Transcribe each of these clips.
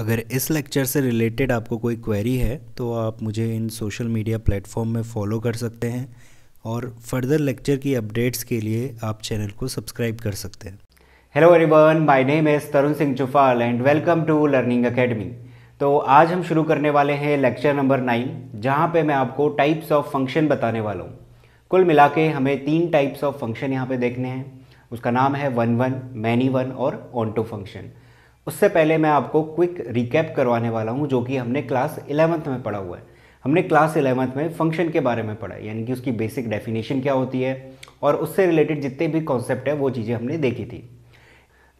अगर इस लेक्चर से रिलेटेड आपको कोई क्वेरी है तो आप मुझे इन सोशल मीडिया प्लेटफॉर्म में फॉलो कर सकते हैं और फर्दर लेक्चर की अपडेट्स के लिए आप चैनल को सब्सक्राइब कर सकते हैं hello everyone my name is Tarun Singh Chufal and welcome to Learning Academy तो आज हम शुरू करने वाले हैं लेक्चर नंबर नाइन जहाँ पर मैं आपको टाइप्स ऑफ फंक्शन बताने वाला हूँ कुल मिला के हमें तीन टाइप्स ऑफ फंक्शन यहाँ पर देखने हैं उसका नाम है वन वन मैनी वन और ऑन टू फंक्शन उससे पहले मैं आपको क्विक रिकैप करवाने वाला हूँ जो कि हमने क्लास इलेवंथ में पढ़ा हुआ है हमने क्लास इलेवंथ में फंक्शन के बारे में पढ़ा यानी कि उसकी बेसिक डेफिनेशन क्या होती है और उससे रिलेटेड जितने भी कॉन्सेप्ट है वो चीज़ें हमने देखी थी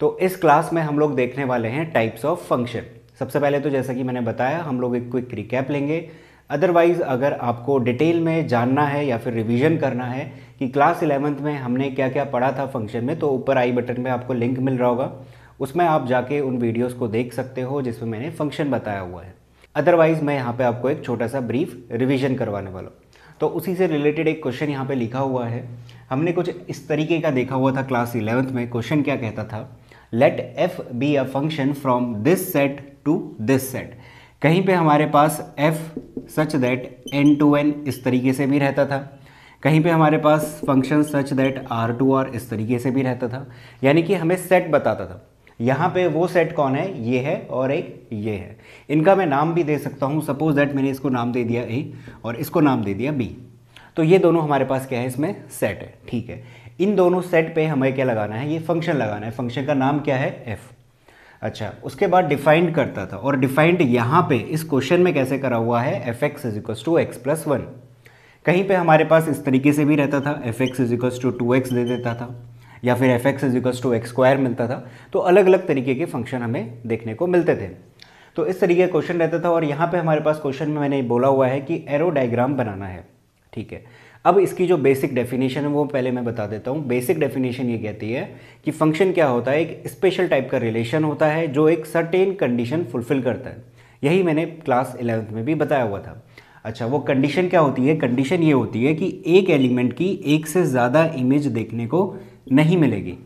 तो इस क्लास में हम लोग देखने वाले हैं टाइप्स ऑफ फंक्शन सबसे पहले तो जैसा कि मैंने बताया हम लोग एक क्विक रिकैप लेंगे अदरवाइज़ अगर आपको डिटेल में जानना है या फिर रिवीजन करना है कि क्लास इलेवंथ में हमने क्या क्या पढ़ा था फंक्शन में तो ऊपर आई बटन में आपको लिंक मिल रहा होगा उसमें आप जाके उन वीडियोज़ को देख सकते हो जिसमें मैंने फंक्शन बताया हुआ है अदरवाइज़ मैं यहाँ पे आपको एक छोटा सा ब्रीफ रिवीजन करवाने वाला हूँ तो उसी से रिलेटेड एक क्वेश्चन यहाँ पे लिखा हुआ है हमने कुछ इस तरीके का देखा हुआ था क्लास इलेवेंथ में क्वेश्चन क्या कहता था let f be a function from this set to this set कहीं पे हमारे पास f such that N to N इस तरीके से भी रहता था कहीं पे हमारे पास function such that R to R इस तरीके से भी रहता था यानी कि हमें सेट बताता था यहाँ पे वो सेट कौन है ये है और एक ये है इनका मैं नाम भी दे सकता हूँ सपोज दैट मैंने इसको नाम दे दिया ए और इसको नाम दे दिया बी तो ये दोनों हमारे पास क्या है इसमें सेट है ठीक है इन दोनों सेट पे हमें क्या लगाना है ये फंक्शन लगाना है फंक्शन का नाम क्या है एफ़ अच्छा उसके बाद डिफाइंड करता था और डिफाइंड यहाँ पे इस क्वेश्चन में कैसे करा हुआ है f x is equals to x plus one कहीं पे हमारे पास इस तरीके से भी रहता था f x is equals to two x दे देता था या फिर f x is equals to x square मिलता था तो अलग अलग तरीके के फंक्शन हमें देखने को मिलते थे तो इस तरीके का क्वेश्चन रहता था और यहाँ पे हमारे पास क्वेश्चन में मैंने बोला हुआ है कि एरो डायग्राम बनाना है ठीक है अब इसकी जो बेसिक डेफिनेशन है वो पहले मैं बता देता हूँ बेसिक डेफिनेशन ये कहती है कि फंक्शन क्या होता है एक स्पेशल टाइप का रिलेशन होता है जो एक सर्टेन कंडीशन फुलफिल करता है यही मैंने क्लास इलेवंथ में भी बताया हुआ था अच्छा वो कंडीशन क्या होती है कंडीशन ये होती है कि एक एलिमेंट की एक से ज़्यादा इमेज देखने को नहीं मिलेगी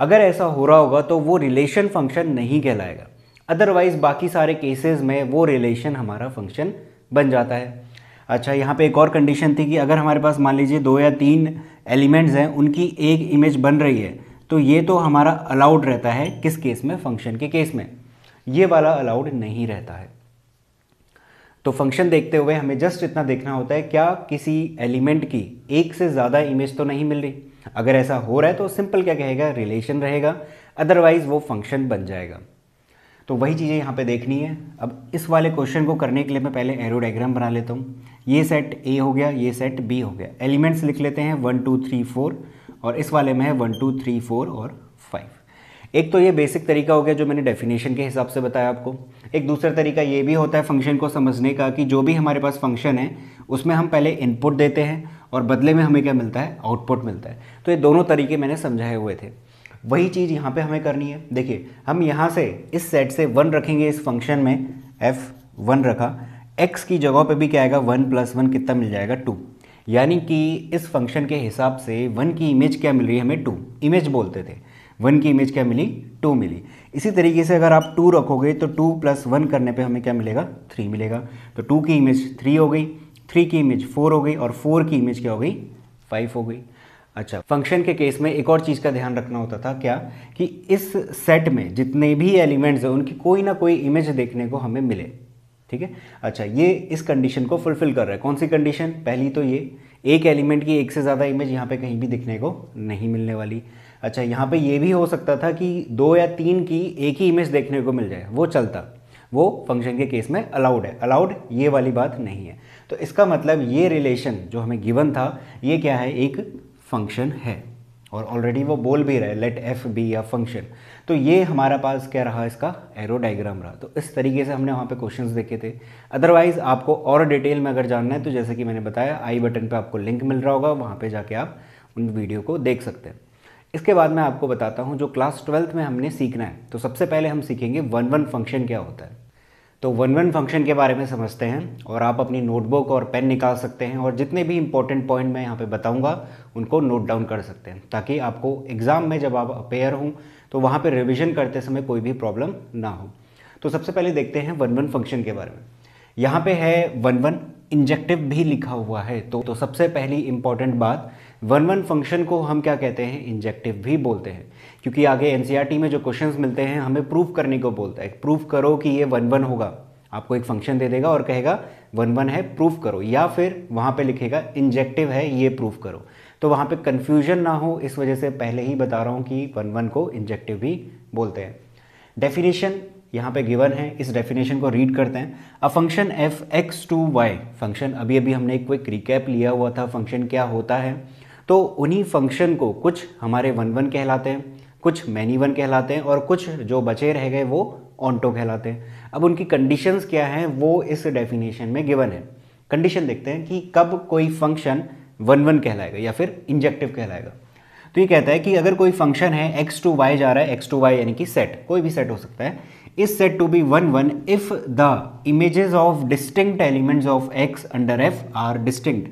अगर ऐसा हो रहा होगा तो वो रिलेशन फंक्शन नहीं कहलाएगा अदरवाइज़ बाकी सारे केसेस में वो रिलेशन हमारा फंक्शन बन जाता है अच्छा यहाँ पे एक और कंडीशन थी कि अगर हमारे पास मान लीजिए दो या तीन एलिमेंट्स हैं उनकी एक इमेज बन रही है तो ये तो हमारा अलाउड रहता है किस केस में फंक्शन के केस में ये वाला अलाउड नहीं रहता है तो फंक्शन देखते हुए हमें जस्ट इतना देखना होता है क्या किसी एलिमेंट की एक से ज़्यादा इमेज तो नहीं मिल रही अगर ऐसा हो रहा है तो सिंपल क्या कहेगा रिलेशन रहेगा अदरवाइज़ वो फंक्शन बन जाएगा तो वही चीज़ें यहाँ पे देखनी है अब इस वाले क्वेश्चन को करने के लिए मैं पहले एरो डायग्राम बना लेता हूँ ये सेट ए हो गया ये सेट बी हो गया एलिमेंट्स लिख लेते हैं वन टू थ्री फोर और इस वाले में है वन टू थ्री फोर और फाइव एक तो ये बेसिक तरीका हो गया जो मैंने डेफिनेशन के हिसाब से बताया आपको एक दूसरा तरीका ये भी होता है फंक्शन को समझने का कि जो भी हमारे पास फंक्शन है उसमें हम पहले इनपुट देते हैं और बदले में हमें क्या मिलता है आउटपुट मिलता है तो ये दोनों तरीके मैंने समझाए हुए थे वही चीज़ यहाँ पे हमें करनी है देखिए हम यहाँ से इस सेट से वन रखेंगे इस फंक्शन में एफ वन रखा एक्स की जगह पे भी क्या आएगा वन प्लस वन कितना मिल जाएगा टू यानी कि इस फंक्शन के हिसाब से वन की इमेज क्या मिल रही है हमें टू इमेज बोलते थे वन की इमेज क्या मिली टू मिली इसी तरीके से अगर आप टू रखोगे तो टू प्लस वन करने पे हमें क्या मिलेगा थ्री मिलेगा तो टू की इमेज थ्री हो गई थ्री की इमेज फोर हो गई और फोर की इमेज क्या हो गई फाइव हो गई अच्छा फंक्शन के केस में एक और चीज़ का ध्यान रखना होता था क्या कि इस सेट में जितने भी एलिमेंट्स हैं उनकी कोई ना कोई इमेज देखने को हमें मिले ठीक है अच्छा ये इस कंडीशन को फुलफिल कर रहा है कौन सी कंडीशन पहली तो ये एक एलिमेंट की एक से ज़्यादा इमेज यहाँ पे कहीं भी दिखने को नहीं मिलने वाली अच्छा यहाँ पे ये भी हो सकता था कि दो या तीन की एक ही इमेज देखने को मिल जाए वो चलता वो फंक्शन के केस में अलाउड है अलाउड ये वाली बात नहीं है तो इसका मतलब ये रिलेशन जो हमें गिवन था ये क्या है एक फंक्शन है और ऑलरेडी वो बोल भी रहे लेट एफ बी या फंक्शन तो ये हमारा पास क्या रहा इसका एरो डायग्राम रहा तो इस तरीके से हमने वहाँ पे क्वेश्चंस देखे थे अदरवाइज़ आपको और डिटेल में अगर जानना है तो जैसे कि मैंने बताया आई बटन पे आपको लिंक मिल रहा होगा वहाँ पे जाके आप उन वीडियो को देख सकते हैं इसके बाद मैं आपको बताता हूँ जो क्लास ट्वेल्थ में हमने सीखना है तो सबसे पहले हम सीखेंगे वन वन फंक्शन क्या होता है तो वन वन फंक्शन के बारे में समझते हैं और आप अपनी नोटबुक और पेन निकाल सकते हैं और जितने भी इंपॉर्टेंट पॉइंट मैं यहाँ पे बताऊँगा उनको नोट डाउन कर सकते हैं ताकि आपको एग्ज़ाम में जब आप अपेयर हों तो वहाँ पर रिविजन करते समय कोई भी प्रॉब्लम ना हो तो सबसे पहले देखते हैं वन वन फंक्शन के बारे में यहाँ पे है वन वन इंजेक्टिव भी लिखा हुआ है तो, तो सबसे पहली इम्पॉर्टेंट बात वन वन फंक्शन को हम क्या कहते हैं इंजेक्टिव भी बोलते हैं क्योंकि आगे एन e में जो क्वेश्चन मिलते हैं हमें प्रूफ करने को बोलता है प्रूफ करो कि ये वन वन होगा आपको एक फंक्शन दे देगा और कहेगा वन वन है प्रूफ करो या फिर वहां पे लिखेगा इंजेक्टिव है ये प्रूफ करो तो वहां पे कंफ्यूजन ना हो इस वजह से पहले ही बता रहा हूं कि वन वन को इंजेक्टिव भी बोलते हैं डेफिनेशन यहाँ पे गिवन है इस डेफिनेशन को रीड करते हैं a function f x to Y function अभी अभी हमने एक क्विक रिकैप लिया हुआ था फंक्शन क्या होता है तो उन्हीं फंक्शन को कुछ हमारे वन वन कहलाते हैं कुछ मैनीवन कहलाते हैं और कुछ जो बचे रह गए वो ऑन्टो कहलाते हैं अब उनकी कंडीशंस क्या हैं वो इस डेफिनेशन में गिवन है कंडीशन देखते हैं कि कब कोई फंक्शन वन वन कहलाएगा या फिर इंजेक्टिव कहलाएगा तो ये कहता है कि अगर कोई फंक्शन है एक्स टू वाई जा रहा है एक्स टू वाई यानी कि सेट कोई भी सेट हो सकता है इस set to be one one if the images of distinct elements of X under f are distinct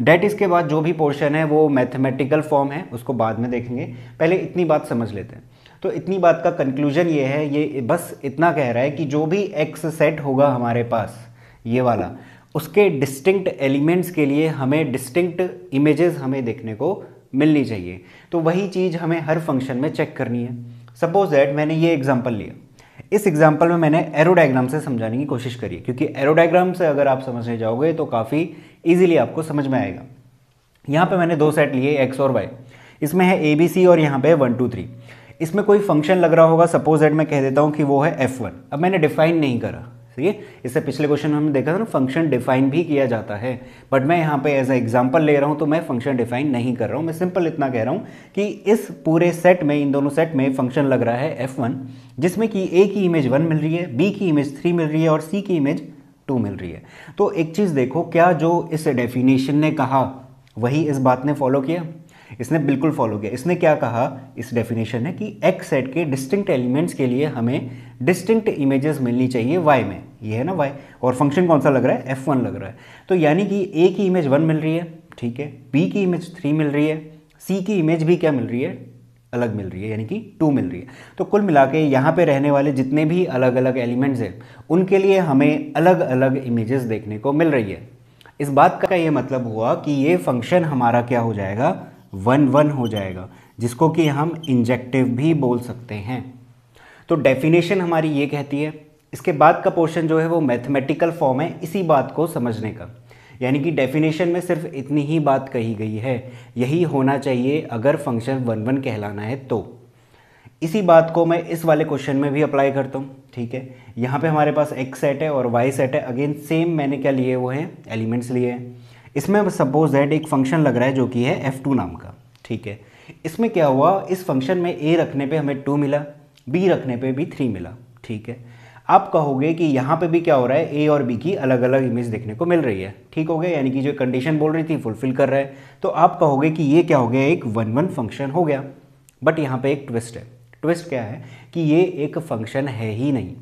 डेट इसके बाद जो भी पोर्शन है वो मैथमेटिकल फॉर्म है उसको बाद में देखेंगे पहले इतनी बात समझ लेते हैं तो इतनी बात का कंक्लूजन ये है ये बस इतना कह रहा है कि जो भी एक्स सेट होगा हमारे पास ये वाला उसके डिस्टिंक्ट एलिमेंट्स के लिए हमें डिस्टिंक्ट इमेजेस हमें देखने को मिलनी चाहिए तो वही चीज़ हमें हर फंक्शन में चेक करनी है सपोज दैट मैंने ये एग्जाम्पल लिया इस एग्जाम्पल में मैंने एरोडाइग्राम से समझाने की कोशिश करी क्योंकि एरोडाइग्राम से अगर आप समझने जाओगे तो काफ़ी इजीली आपको समझ में आएगा यहाँ पे मैंने दो सेट लिए एक्स और वाई इसमें है ए बी सी और यहाँ पे है वन टू थ्री इसमें कोई फंक्शन लग रहा होगा सपोज दैट मैं कह देता हूँ कि वो है एफ वन अब मैंने डिफाइन नहीं करा ठीक है इससे पिछले क्वेश्चन में हमने देखा था ना फंक्शन डिफाइन भी किया जाता है बट मैं यहाँ पे एज ए एग्जाम्पल ले रहा हूँ तो मैं फंक्शन डिफाइन नहीं कर रहा हूँ मैं सिंपल इतना कह रहा हूँ कि इस पूरे सेट में इन दोनों सेट में फंक्शन लग रहा है एफ वन जिसमें कि ए की इमेज वन मिल रही है बी की इमेज थ्री मिल रही है और सी की इमेज टू मिल रही है तो एक चीज़ देखो क्या जो इस डेफिनेशन ने कहा वही इस बात ने फॉलो किया इसने बिल्कुल फॉलो किया इसने क्या कहा इस डेफिनेशन ने कि एक्स सेट के डिस्टिंक्ट एलिमेंट्स के लिए हमें डिस्टिंक्ट इमेजेस मिलनी चाहिए वाई में ये है ना वाई और फंक्शन कौन सा लग रहा है एफ वन लग रहा है तो यानी कि ए की इमेज वन मिल रही है ठीक है बी की इमेज थ्री मिल रही है सी की इमेज भी क्या मिल रही है अलग मिल रही है यानी कि टू मिल रही है तो कुल मिला के यहाँ पर रहने वाले जितने भी अलग अलग एलिमेंट्स हैं उनके लिए हमें अलग अलग इमेजेस देखने को मिल रही है इस बात का ये मतलब हुआ कि ये फंक्शन हमारा क्या हो जाएगा वन वन हो जाएगा जिसको कि हम इंजेक्टिव भी बोल सकते हैं तो डेफिनेशन हमारी ये कहती है इसके बाद का पोर्शन जो है वो मैथमेटिकल फॉर्म है इसी बात को समझने का यानी कि डेफिनेशन में सिर्फ इतनी ही बात कही गई है यही होना चाहिए अगर फंक्शन वन वन कहलाना है तो इसी बात को मैं इस वाले क्वेश्चन में भी अप्लाई करता हूँ ठीक है यहाँ पे हमारे पास एक्स सेट है और वाई सेट है अगेन सेम मैंने क्या लिए हुए हैं एलिमेंट्स लिए हैं इसमें सपोज दैट एक फंक्शन लग रहा है जो कि है एफ़ टू नाम का ठीक है इसमें क्या हुआ इस फंक्शन में ए रखने पर हमें टू मिला बी रखने पर भी थ्री मिला ठीक है आप कहोगे कि यहाँ पे भी क्या हो रहा है ए और बी की अलग अलग इमेज देखने को मिल रही है ठीक हो गया यानी कि जो कंडीशन बोल रही थी फुलफिल कर रहा है तो आप कहोगे कि ये क्या हो गया एक वन वन फंक्शन हो गया बट यहाँ पे एक ट्विस्ट है ट्विस्ट क्या है कि ये एक फंक्शन है ही नहीं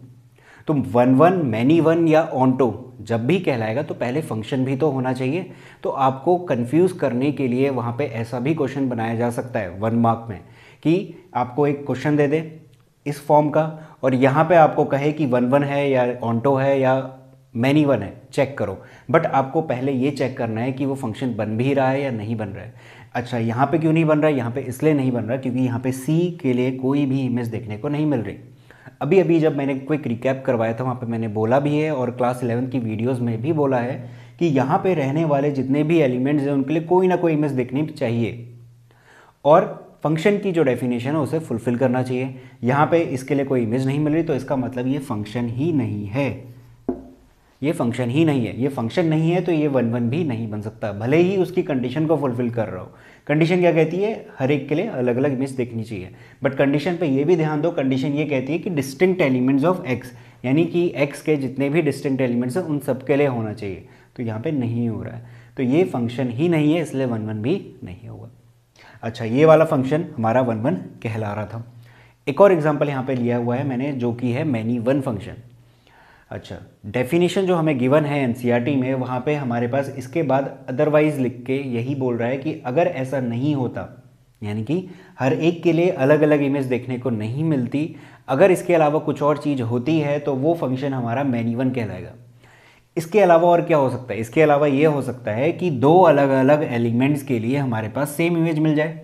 तो वन वन मैनी वन या ऑनटो जब भी कहलाएगा तो पहले फंक्शन भी तो होना चाहिए तो आपको कन्फ्यूज करने के लिए वहाँ पर ऐसा भी क्वेश्चन बनाया जा सकता है वन मार्क में कि आपको एक क्वेश्चन दे दे इस फॉर्म का और यहाँ पे आपको कहे कि वन वन है या ऑन्टो है या मैनी वन है चेक करो बट आपको पहले ये चेक करना है कि वो फंक्शन बन भी रहा है या नहीं बन रहा है अच्छा यहाँ पे क्यों नहीं बन रहा है यहाँ पे इसलिए नहीं बन रहा क्योंकि यहाँ पे सी के लिए कोई भी इमेज देखने को नहीं मिल रही अभी अभी जब मैंने क्विक रिकैप करवाया था वहाँ पर मैंने बोला भी है और क्लास इलेवन की वीडियोज़ में भी बोला है कि यहाँ पर रहने वाले जितने भी एलिमेंट्स हैं उनके लिए कोई ना कोई इमेज देखनी चाहिए और फंक्शन की जो डेफिनेशन है उसे फुलफिल करना चाहिए यहाँ पे इसके लिए कोई इमेज नहीं मिल रही तो इसका मतलब ये फंक्शन ही नहीं है ये फंक्शन ही नहीं है ये फंक्शन नहीं है तो ये वन वन भी नहीं बन सकता भले ही उसकी कंडीशन को फुलफिल कर रहा हो कंडीशन क्या कहती है हर एक के लिए अलग अलग इमेज देखनी चाहिए बट कंडीशन पर यह भी ध्यान दो कंडीशन ये कहती है कि डिस्टिंक्ट एलिमेंट्स ऑफ एक्स यानी कि एक्स के जितने भी डिस्टिंक्ट एलिमेंट्स हैं उन सब के लिए होना चाहिए तो यहाँ पर नहीं हो रहा है तो ये फंक्शन ही नहीं है इसलिए वन वन भी नहीं होगा अच्छा ये वाला फंक्शन हमारा वन वन कहला रहा था एक और एग्जाम्पल यहाँ पे लिया हुआ है मैंने जो कि है मैनी वन फंक्शन अच्छा डेफिनेशन जो हमें गिवन है एन e में वहाँ पे हमारे पास इसके बाद अदरवाइज लिख के यही बोल रहा है कि अगर ऐसा नहीं होता यानी कि हर एक के लिए अलग अलग इमेज देखने को नहीं मिलती अगर इसके अलावा कुछ और चीज़ होती है तो वो फंक्शन हमारा मैनी वन कहलाएगा इसके अलावा और क्या हो सकता है इसके अलावा ये हो सकता है कि दो अलग अलग एलिमेंट्स के लिए हमारे पास सेम इमेज मिल जाए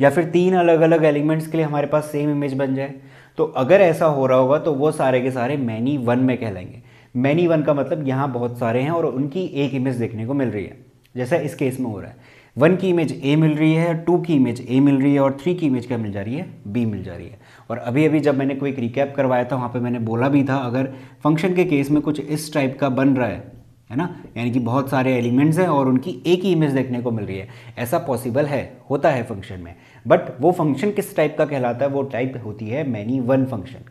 या फिर तीन अलग अलग एलिमेंट्स के लिए हमारे पास सेम इमेज बन जाए तो अगर ऐसा हो रहा होगा तो वो सारे के सारे मैनी वन में कहलाएंगे मैनी वन का मतलब यहाँ बहुत सारे हैं और उनकी एक इमेज देखने को मिल रही है जैसा इस केस में हो रहा है वन की इमेज ए मिल रही है टू की इमेज ए मिल रही है और थ्री की इमेज क्या मिल जा रही है बी मिल जा रही है और अभी अभी जब मैंने क्विक रिकैप करवाया था वहाँ पे मैंने बोला भी था अगर फंक्शन के केस में कुछ इस टाइप का बन रहा है है ना यानी कि बहुत सारे एलिमेंट्स हैं और उनकी एक ही इमेज देखने को मिल रही है ऐसा पॉसिबल है होता है फंक्शन में बट वो फंक्शन किस टाइप का कहलाता है वो टाइप होती है मैनी वन फंक्शन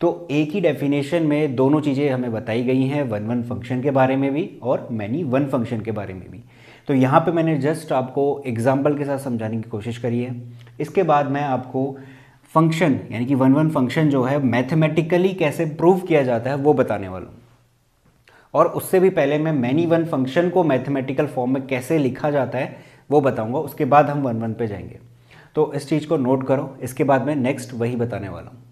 तो एक ही डेफिनेशन में दोनों चीज़ें हमें बताई गई हैं वन वन फंक्शन के बारे में भी और मैनी वन फंक्शन के बारे में भी तो यहाँ पे मैंने जस्ट आपको एग्जाम्पल के साथ समझाने की कोशिश करी है इसके बाद मैं आपको फंक्शन यानी कि वन वन फंक्शन जो है मैथमेटिकली कैसे प्रूव किया जाता है वो बताने वाला हूँ और उससे भी पहले मैं मैनी वन फंक्शन को मैथमेटिकल फॉर्म में कैसे लिखा जाता है वो बताऊंगा उसके बाद हम वन वन पे जाएंगे तो इस चीज़ को नोट करो इसके बाद मैं नेक्स्ट वही बताने वाला हूँ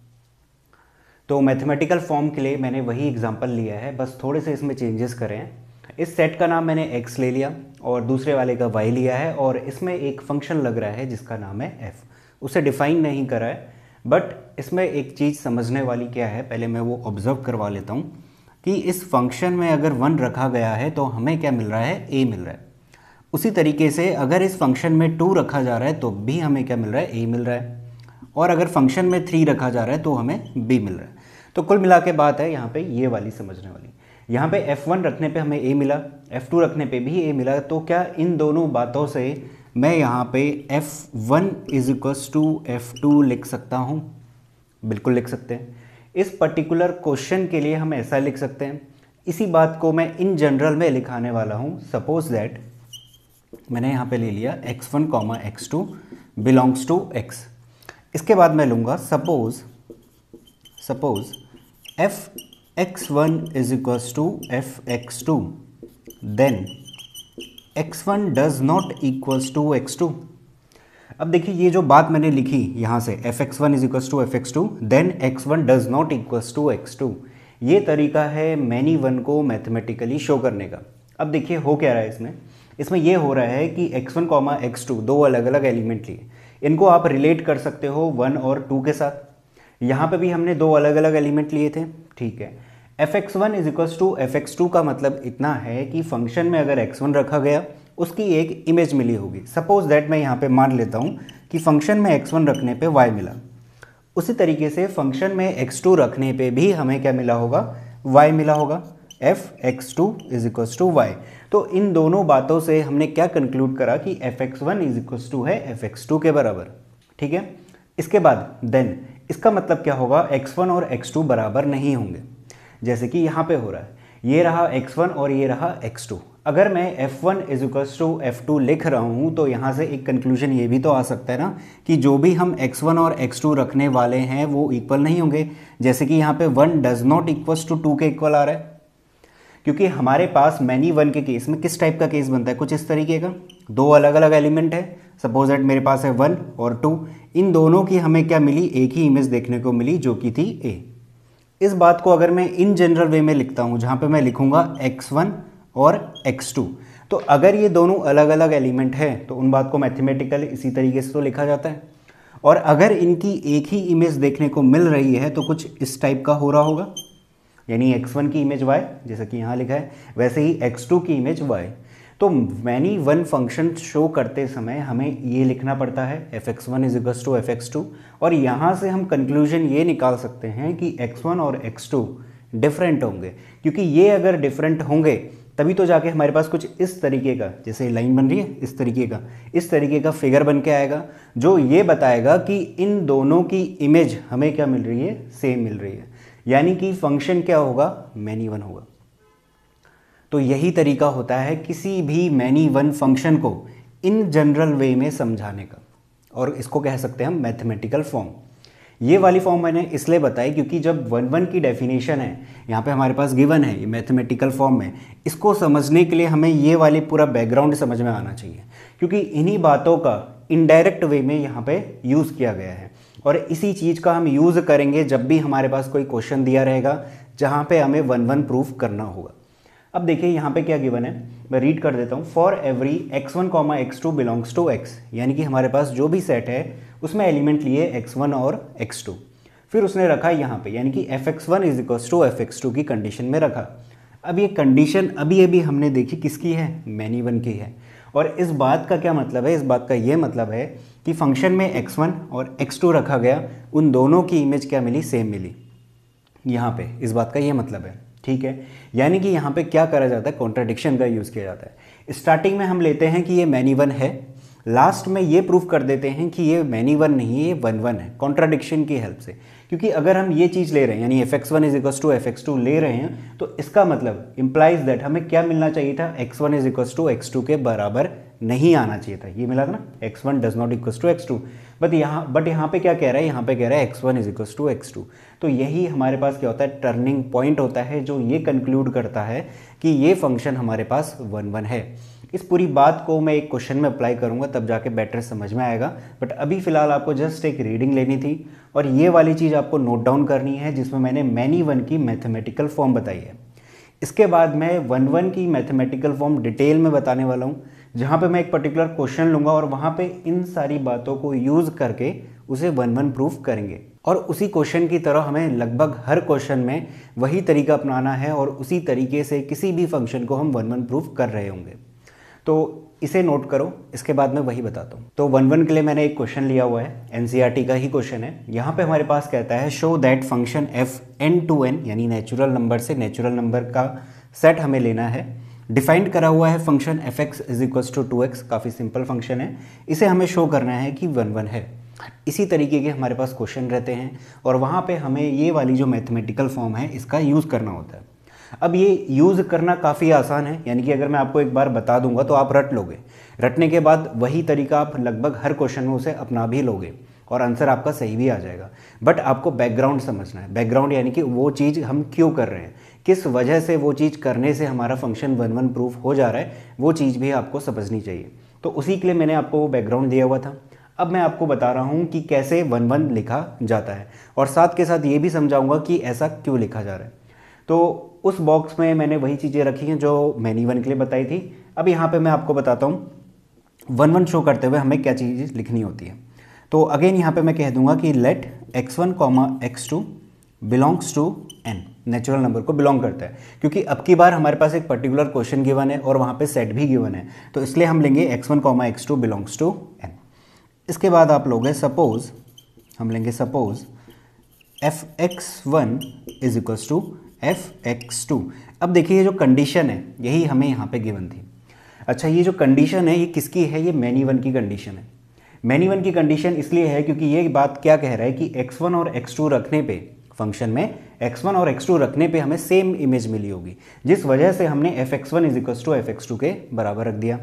तो मैथमेटिकल फॉर्म के लिए मैंने वही एग्जाम्पल लिया है बस थोड़े से इसमें चेंजेस करें हैं इस सेट का नाम मैंने एक्स ले लिया और दूसरे वाले का वाई लिया है और इसमें एक फंक्शन लग रहा है जिसका नाम है एफ़ उसे डिफाइन नहीं करा है बट इसमें एक चीज़ समझने वाली क्या है पहले मैं वो ऑब्ज़र्व करवा लेता हूँ कि इस फंक्शन में अगर वन रखा गया है तो हमें क्या मिल रहा है ए मिल रहा है उसी तरीके से अगर इस फंक्शन में टू रखा जा रहा है तो भी हमें क्या मिल रहा है ए मिल रहा है और अगर फंक्शन में थ्री रखा जा रहा है तो हमें बी मिल रहा है तो कुल मिला के बात है यहाँ पे ये वाली समझने वाली यहाँ पे वन रखने पे हमें ए मिला एफ टू रखने पे भी ए मिला तो क्या इन दोनों बातों से मैं यहाँ पे f one is equals to f two लिख सकता हूँ बिल्कुल लिख सकते हैं इस पर्टिकुलर क्वेश्चन के लिए हम ऐसा लिख सकते हैं इसी बात को मैं इन जनरल में लिखाने वाला हूँ सपोज दैट मैंने यहाँ पे ले लिया x1 one comma x two belongs to X इसके बाद मैं लूँगा suppose suppose f x one is equal to f x two then x1 does not equals to x two अब देखिए ये जो बात मैंने लिखी यहाँ से f x one is equals to f x two then x one does not equals to x two ये तरीका है मैनी वन को मैथमेटिकली शो करने का अब देखिए हो क्या रहा है इसमें इसमें यह हो रहा है कि x one comma x two दो अलग अलग एलिमेंट लिए इनको आप रिलेट कर सकते हो वन और टू के साथ यहाँ पे भी हमने दो अलग अलग एलिमेंट लिए थे ठीक है f x one is equals to f x two का मतलब इतना है कि फंक्शन में अगर एक्स वन रखा गया उसकी एक इमेज मिली होगी सपोज दैट मैं यहाँ पे मान लेता हूँ कि फंक्शन में एक्स वन रखने पे वाई मिला उसी तरीके से फंक्शन में एक्स टू रखने पे भी हमें क्या मिला होगा वाई मिला होगा f x two is equals to y तो इन दोनों बातों से हमने क्या कंक्लूड करा कि f x one is equals to है एफ एक्स टू के बराबर ठीक है इसके बाद देन इसका मतलब क्या होगा एक्स वन और एक्स टू बराबर नहीं होंगे जैसे कि यहाँ पे हो रहा है ये रहा x1 और ये रहा x2 अगर मैं f1 one is equals to f लिख रहा हूँ तो यहाँ से एक कंक्लूजन ये भी तो आ सकता है ना कि जो भी हम x1 और x2 रखने वाले हैं वो इक्वल नहीं होंगे जैसे कि यहाँ पे 1 does not equal to two के इक्वल आ रहा है क्योंकि हमारे पास मैनी वन के केस में किस टाइप का केस बनता है कुछ इस तरीके का दो अलग अलग एलिमेंट है सपोज दैट मेरे पास है वन और टू इन दोनों की हमें क्या मिली एक ही इमेज देखने को मिली जो कि थी ए इस बात को अगर मैं इन जनरल वे में लिखता हूँ जहाँ पे मैं लिखूँगा x1 और x2 तो अगर ये दोनों अलग अलग एलिमेंट हैं तो उन बात को मैथमेटिकल इसी तरीके से तो लिखा जाता है और अगर इनकी एक ही इमेज देखने को मिल रही है तो कुछ इस टाइप का हो रहा होगा यानी x1 की इमेज y जैसा कि यहाँ लिखा है वैसे ही x2 की इमेज y तो मैनी वन फंक्शन शो करते समय हमें ये लिखना पड़ता है f x one is equals to f x two और यहाँ से हम कंक्लूजन ये निकाल सकते हैं कि एक्स वन और एक्स टू डिफरेंट होंगे क्योंकि ये अगर डिफरेंट होंगे तभी तो जाके हमारे पास कुछ इस तरीके का जैसे लाइन बन रही है इस तरीके का इस तरीके का फिगर बन के आएगा जो ये बताएगा कि इन दोनों की इमेज हमें क्या मिल रही है सेम मिल रही है यानी कि फंक्शन क्या होगा मैनी वन होगा तो यही तरीका होता है किसी भी मैनी वन फंक्शन को इन जनरल वे में समझाने का और इसको कह सकते हैं हम मैथमेटिकल फॉर्म ये वाली फॉर्म मैंने इसलिए बताई क्योंकि जब वन वन की डेफिनेशन है यहाँ पे हमारे पास गिवन है ये मैथमेटिकल फॉर्म में इसको समझने के लिए हमें ये वाली पूरा बैकग्राउंड समझ में आना चाहिए क्योंकि इन्हीं बातों का इनडायरेक्ट वे में यहाँ पे यूज़ किया गया है और इसी चीज़ का हम यूज़ करेंगे जब भी हमारे पास कोई क्वेश्चन दिया रहेगा जहाँ पे हमें वन वन प्रूफ करना होगा अब देखिए यहाँ पे क्या गिवन है मैं रीड कर देता हूँ for every x one comma x two belongs to X यानी कि हमारे पास जो भी सेट है उसमें एलिमेंट लिए एक्स वन और एक्स टू फिर उसने रखा यहाँ पे यानी कि f x one is equals to f x two की कंडीशन में रखा अब ये कंडीशन अभी अभी हमने देखी किसकी है मैनी वन की है और इस बात का क्या मतलब है इस बात का ये मतलब है कि फंक्शन में एक्स वन और एक्स टू रखा गया उन दोनों की इमेज क्या मिली सेम मिली यहाँ पे इस बात का ये मतलब है ठीक है यानी कि यहाँ पे क्या करा जाता है कॉन्ट्राडिक्शन का यूज़ किया जाता है स्टार्टिंग में हम लेते हैं कि ये मैनी वन है लास्ट में ये प्रूफ कर देते हैं कि ये मैनी वन नहीं है ये वन वन है कॉन्ट्राडिक्शन की हेल्प से क्योंकि अगर हम ये चीज़ ले रहे हैं यानी f x one is equal to f x two ले रहे हैं तो इसका मतलब इम्प्लाइज दैट हमें क्या मिलना चाहिए था x one is equal to x two के बराबर नहीं आना चाहिए था ये मिला था ना x one does not equals to x two but यहाँ बट यहाँ पे क्या कह रहा है यहाँ पे कह रहा है x one is equal to x two तो यही हमारे पास क्या होता है टर्निंग पॉइंट होता है जो ये कंक्लूड करता है कि ये फंक्शन हमारे पास वन वन है इस पूरी बात को मैं एक क्वेश्चन में अप्लाई करूंगा तब जाके बेटर समझ में आएगा बट अभी फ़िलहाल आपको जस्ट एक रीडिंग लेनी थी और ये वाली चीज़ आपको नोट डाउन करनी है जिसमें मैंने मैनी वन की मैथमेटिकल फॉर्म बताई है इसके बाद मैं वन वन की मैथमेटिकल फॉर्म डिटेल में बताने वाला हूँ जहाँ पे मैं एक पर्टिकुलर क्वेश्चन लूँगा और वहाँ पे इन सारी बातों को यूज़ करके उसे वन वन प्रूफ करेंगे और उसी क्वेश्चन की तरह हमें लगभग हर क्वेश्चन में वही तरीका अपनाना है और उसी तरीके से किसी भी फंक्शन को हम वन वन प्रूफ कर रहे होंगे तो इसे नोट करो इसके बाद मैं वही बताता हूँ तो वन वन के लिए मैंने एक क्वेश्चन लिया हुआ है एन e का ही क्वेश्चन है यहाँ पे हमारे पास कहता है show that function f N to N यानी नेचुरल नंबर से नेचुरल नंबर का सेट हमें लेना है डिफाइंड करा हुआ है function f x is equals to two x काफ़ी सिंपल फंक्शन है इसे हमें शो करना है कि वन वन है इसी तरीके के हमारे पास क्वेश्चन रहते हैं और वहाँ पे हमें ये वाली जो मैथमेटिकल फॉर्म है इसका यूज़ करना होता है अब ये यूज़ करना काफ़ी आसान है यानी कि अगर मैं आपको एक बार बता दूंगा तो आप रट लोगे रटने के बाद वही तरीका आप लगभग हर क्वेश्चन में उसे अपना भी लोगे और आंसर आपका सही भी आ जाएगा बट आपको बैकग्राउंड समझना है बैकग्राउंड यानी कि वो चीज़ हम क्यों कर रहे हैं किस वजह से वो चीज़ करने से हमारा फंक्शन वन वन प्रूफ हो जा रहा है वो चीज़ भी आपको समझनी चाहिए तो उसी के लिए मैंने आपको वो बैकग्राउंड दिया हुआ था अब मैं आपको बता रहा हूँ कि कैसे वन वन लिखा जाता है और साथ के साथ ये भी समझाऊंगा कि ऐसा क्यों लिखा जा रहा है तो उस बॉक्स में मैंने वही चीज़ें रखी हैं जो मैनी वन के लिए बताई थी अब यहाँ पे मैं आपको बताता हूँ वन वन शो करते हुए हमें क्या चीज़ लिखनी होती है तो अगेन यहाँ पे मैं कह दूंगा कि let x one comma x two belongs to N natural number को बिलोंग करता है क्योंकि अब की बार हमारे पास एक पर्टिकुलर क्वेश्चन गिवन है और वहाँ पे सेट भी गिवन है तो इसलिए हम लेंगे x one comma x two belongs to N इसके बाद आप लोगे सपोज हम लेंगे suppose f x one is equals to f x two अब देखिए ये जो कंडीशन है यही हमें यहाँ पे गिवन थी अच्छा ये जो कंडीशन है ये किसकी है ये मैनी वन की कंडीशन है मैनी वन की कंडीशन इसलिए है क्योंकि ये बात क्या कह रहा है कि एक्स वन और एक्स टू रखने पे फंक्शन में एक्स वन और एक्स टू रखने पे हमें सेम इमेज मिली होगी जिस वजह से हमने f x one is equals to f x two के बराबर रख दिया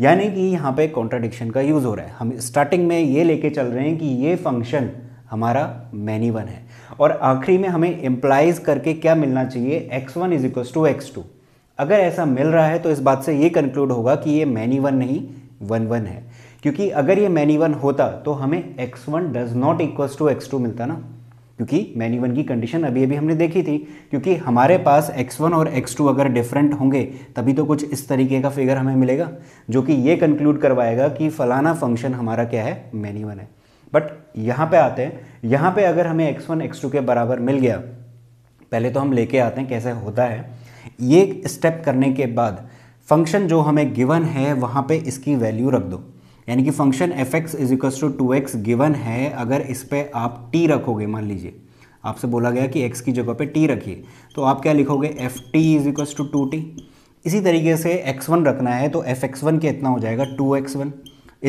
यानी कि यहाँ पे कॉन्ट्राडिक्शन का यूज़ हो रहा है हम स्टार्टिंग में ये लेके चल रहे हैं कि ये फंक्शन हमारा मैनी वन है और आखिरी में हमें एम्प्लाइज करके क्या मिलना चाहिए x one is equals to x two अगर ऐसा मिल रहा है तो इस बात से ये कंक्लूड होगा कि ये मैनी वन नहीं वन वन है क्योंकि अगर ये मैनी वन होता तो हमें x one does not equals to x two मिलता ना क्योंकि मैनी वन की कंडीशन अभी अभी हमने देखी थी क्योंकि हमारे पास x1 और x2 अगर डिफरेंट होंगे तभी तो कुछ इस तरीके का फिगर हमें मिलेगा जो कि ये कंक्लूड करवाएगा कि फलाना फंक्शन हमारा क्या है मैनी वन है बट यहाँ पे आते हैं यहाँ पे अगर हमें x1 x2 के बराबर मिल गया पहले तो हम लेके आते हैं कैसे होता है ये स्टेप करने के बाद फंक्शन जो हमें गिवन है वहाँ पर इसकी वैल्यू रख दो यानी कि function f x is equal to two x given है अगर इस पर आप टी रखोगे मान लीजिए आपसे बोला गया कि एक्स की जगह पे टी रखिए तो आप क्या लिखोगे f t is equal to two t इसी तरीके से एक्स वन रखना है तो एफ एक्स वन कितना हो जाएगा two x one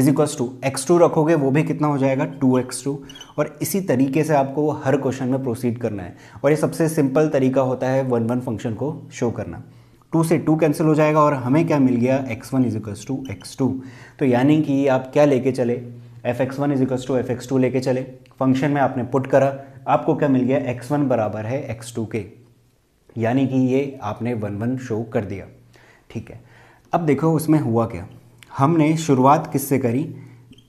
is equal to x two रखोगे वो भी कितना हो जाएगा टू एक्स टू और इसी तरीके से आपको हर क्वेश्चन में प्रोसीड करना है और ये सबसे सिंपल तरीका होता है वन वन फंक्शन को शो करना टू से टू कैंसिल हो जाएगा और हमें क्या मिल गया x one is equals to x two तो यानी कि आप क्या लेके चले f x one is equals to f x two लेके चले फंक्शन में आपने पुट करा आपको क्या मिल गया एक्स वन बराबर है एक्स टू के यानी कि ये आपने वन वन शो कर दिया ठीक है अब देखो उसमें हुआ क्या हमने शुरुआत किससे करी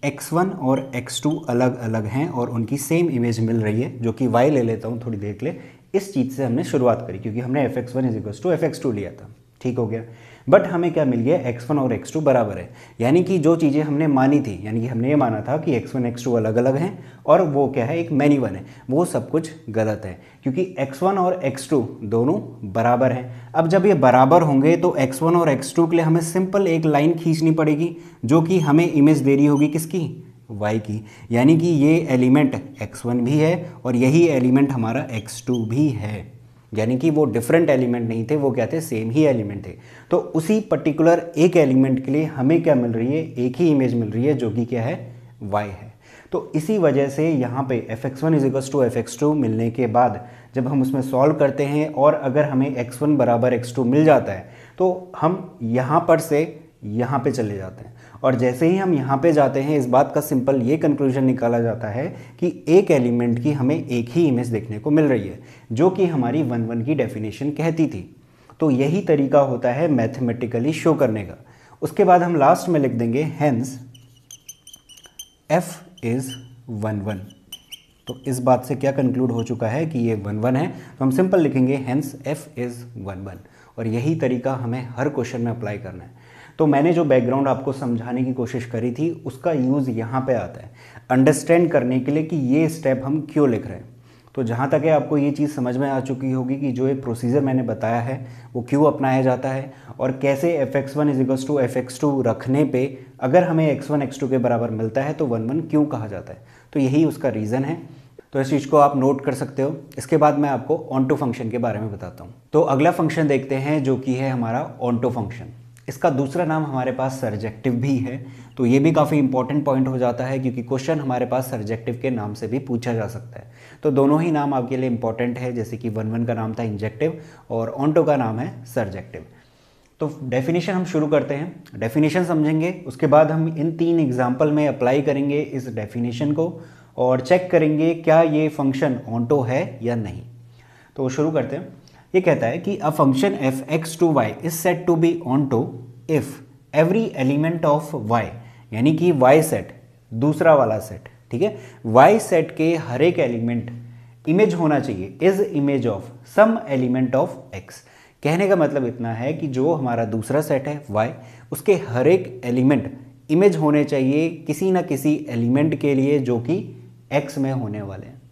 x1 और x2 अलग अलग हैं और उनकी सेम इमेज मिल रही है जो कि y ले लेता हूँ थोड़ी देर के लिए इस चीज़ से हमने शुरुआत करी क्योंकि हमने f x one is to f x two लिया था ठीक हो गया बट हमें क्या मिल गया एक्स वन और एक्स टू बराबर है यानी कि जो चीज़ें हमने मानी थी यानी कि हमने ये माना था कि एक्स वन एक्स टू अलग अलग हैं और वो क्या है एक मैनी वन है वो सब कुछ गलत है क्योंकि एक्स वन और एक्स टू दोनों बराबर हैं अब जब ये बराबर होंगे तो एक्स वन और एक्स टू के लिए हमें सिंपल एक लाइन खींचनी पड़ेगी जो कि हमें इमेज दे रही होगी किसकी वाई की यानी कि ये एलिमेंट एक्स वन भी है और यही एलिमेंट हमारा एक्स टू भी है यानी कि वो डिफरेंट एलिमेंट नहीं थे वो क्या थे सेम ही एलिमेंट थे तो उसी पर्टिकुलर एक एलिमेंट के लिए हमें क्या मिल रही है एक ही इमेज मिल रही है जो कि क्या है वाई है तो इसी वजह से यहाँ पे f x one is equals to f x two मिलने के बाद जब हम उसमें सॉल्व करते हैं और अगर हमें एक्स वन बराबर एक्स टू मिल जाता है तो हम यहाँ पर से यहाँ पे चले जाते हैं और जैसे ही हम यहाँ पे जाते हैं इस बात का सिंपल ये कंक्लूजन निकाला जाता है कि एक एलिमेंट की हमें एक ही इमेज देखने को मिल रही है जो कि हमारी वन वन की डेफिनेशन कहती थी तो यही तरीका होता है मैथमेटिकली शो करने का उसके बाद हम लास्ट में लिख देंगे hence f is one one तो इस बात से क्या कंक्लूड हो चुका है कि ये वन वन है तो हम सिंपल लिखेंगे hence f is one one और यही तरीका हमें हर क्वेश्चन में अप्लाई करना है तो मैंने जो बैकग्राउंड आपको समझाने की कोशिश करी थी उसका यूज़ यहाँ पे आता है अंडरस्टैंड करने के लिए कि ये स्टेप हम क्यों लिख रहे हैं तो जहाँ तक है आपको ये चीज़ समझ में आ चुकी होगी कि जो ये प्रोसीजर मैंने बताया है वो क्यों अपनाया जाता है और कैसे f x one is equals to f x two रखने पे अगर हमें एक्स वन एक्स टू के बराबर मिलता है तो वन वन क्यों कहा जाता है तो यही उसका रीज़न है तो इस चीज़ को आप नोट कर सकते हो इसके बाद मैं आपको ऑन टू फंक्शन के बारे में बताता हूँ तो अगला फंक्शन देखते हैं जो कि है हमारा ऑन टू फंक्शन इसका दूसरा नाम हमारे पास सर्जेक्टिव भी है तो ये भी काफ़ी इंपॉर्टेंट पॉइंट हो जाता है क्योंकि क्वेश्चन हमारे पास सर्जेक्टिव के नाम से भी पूछा जा सकता है तो दोनों ही नाम आपके लिए इंपॉर्टेंट है जैसे कि वन वन का नाम था इंजेक्टिव और ऑनटो का नाम है सर्जेक्टिव तो डेफिनेशन हम शुरू करते हैं डेफिनेशन समझेंगे उसके बाद हम इन तीन एग्जाम्पल में अप्लाई करेंगे इस डेफिनेशन को और चेक करेंगे क्या ये फंक्शन ऑनटो है या नहीं तो शुरू करते हैं ये कहता है कि a function f x to Y is said to be onto if every element of Y यानी कि वाई सेट दूसरा वाला सेट ठीक है वाई सेट के हर एक एलिमेंट इमेज होना चाहिए is image of some element of X कहने का मतलब इतना है कि जो हमारा दूसरा सेट है वाई उसके हर एक एलिमेंट इमेज होने चाहिए किसी ना किसी एलिमेंट के लिए जो कि एक्स में होने वाले हैं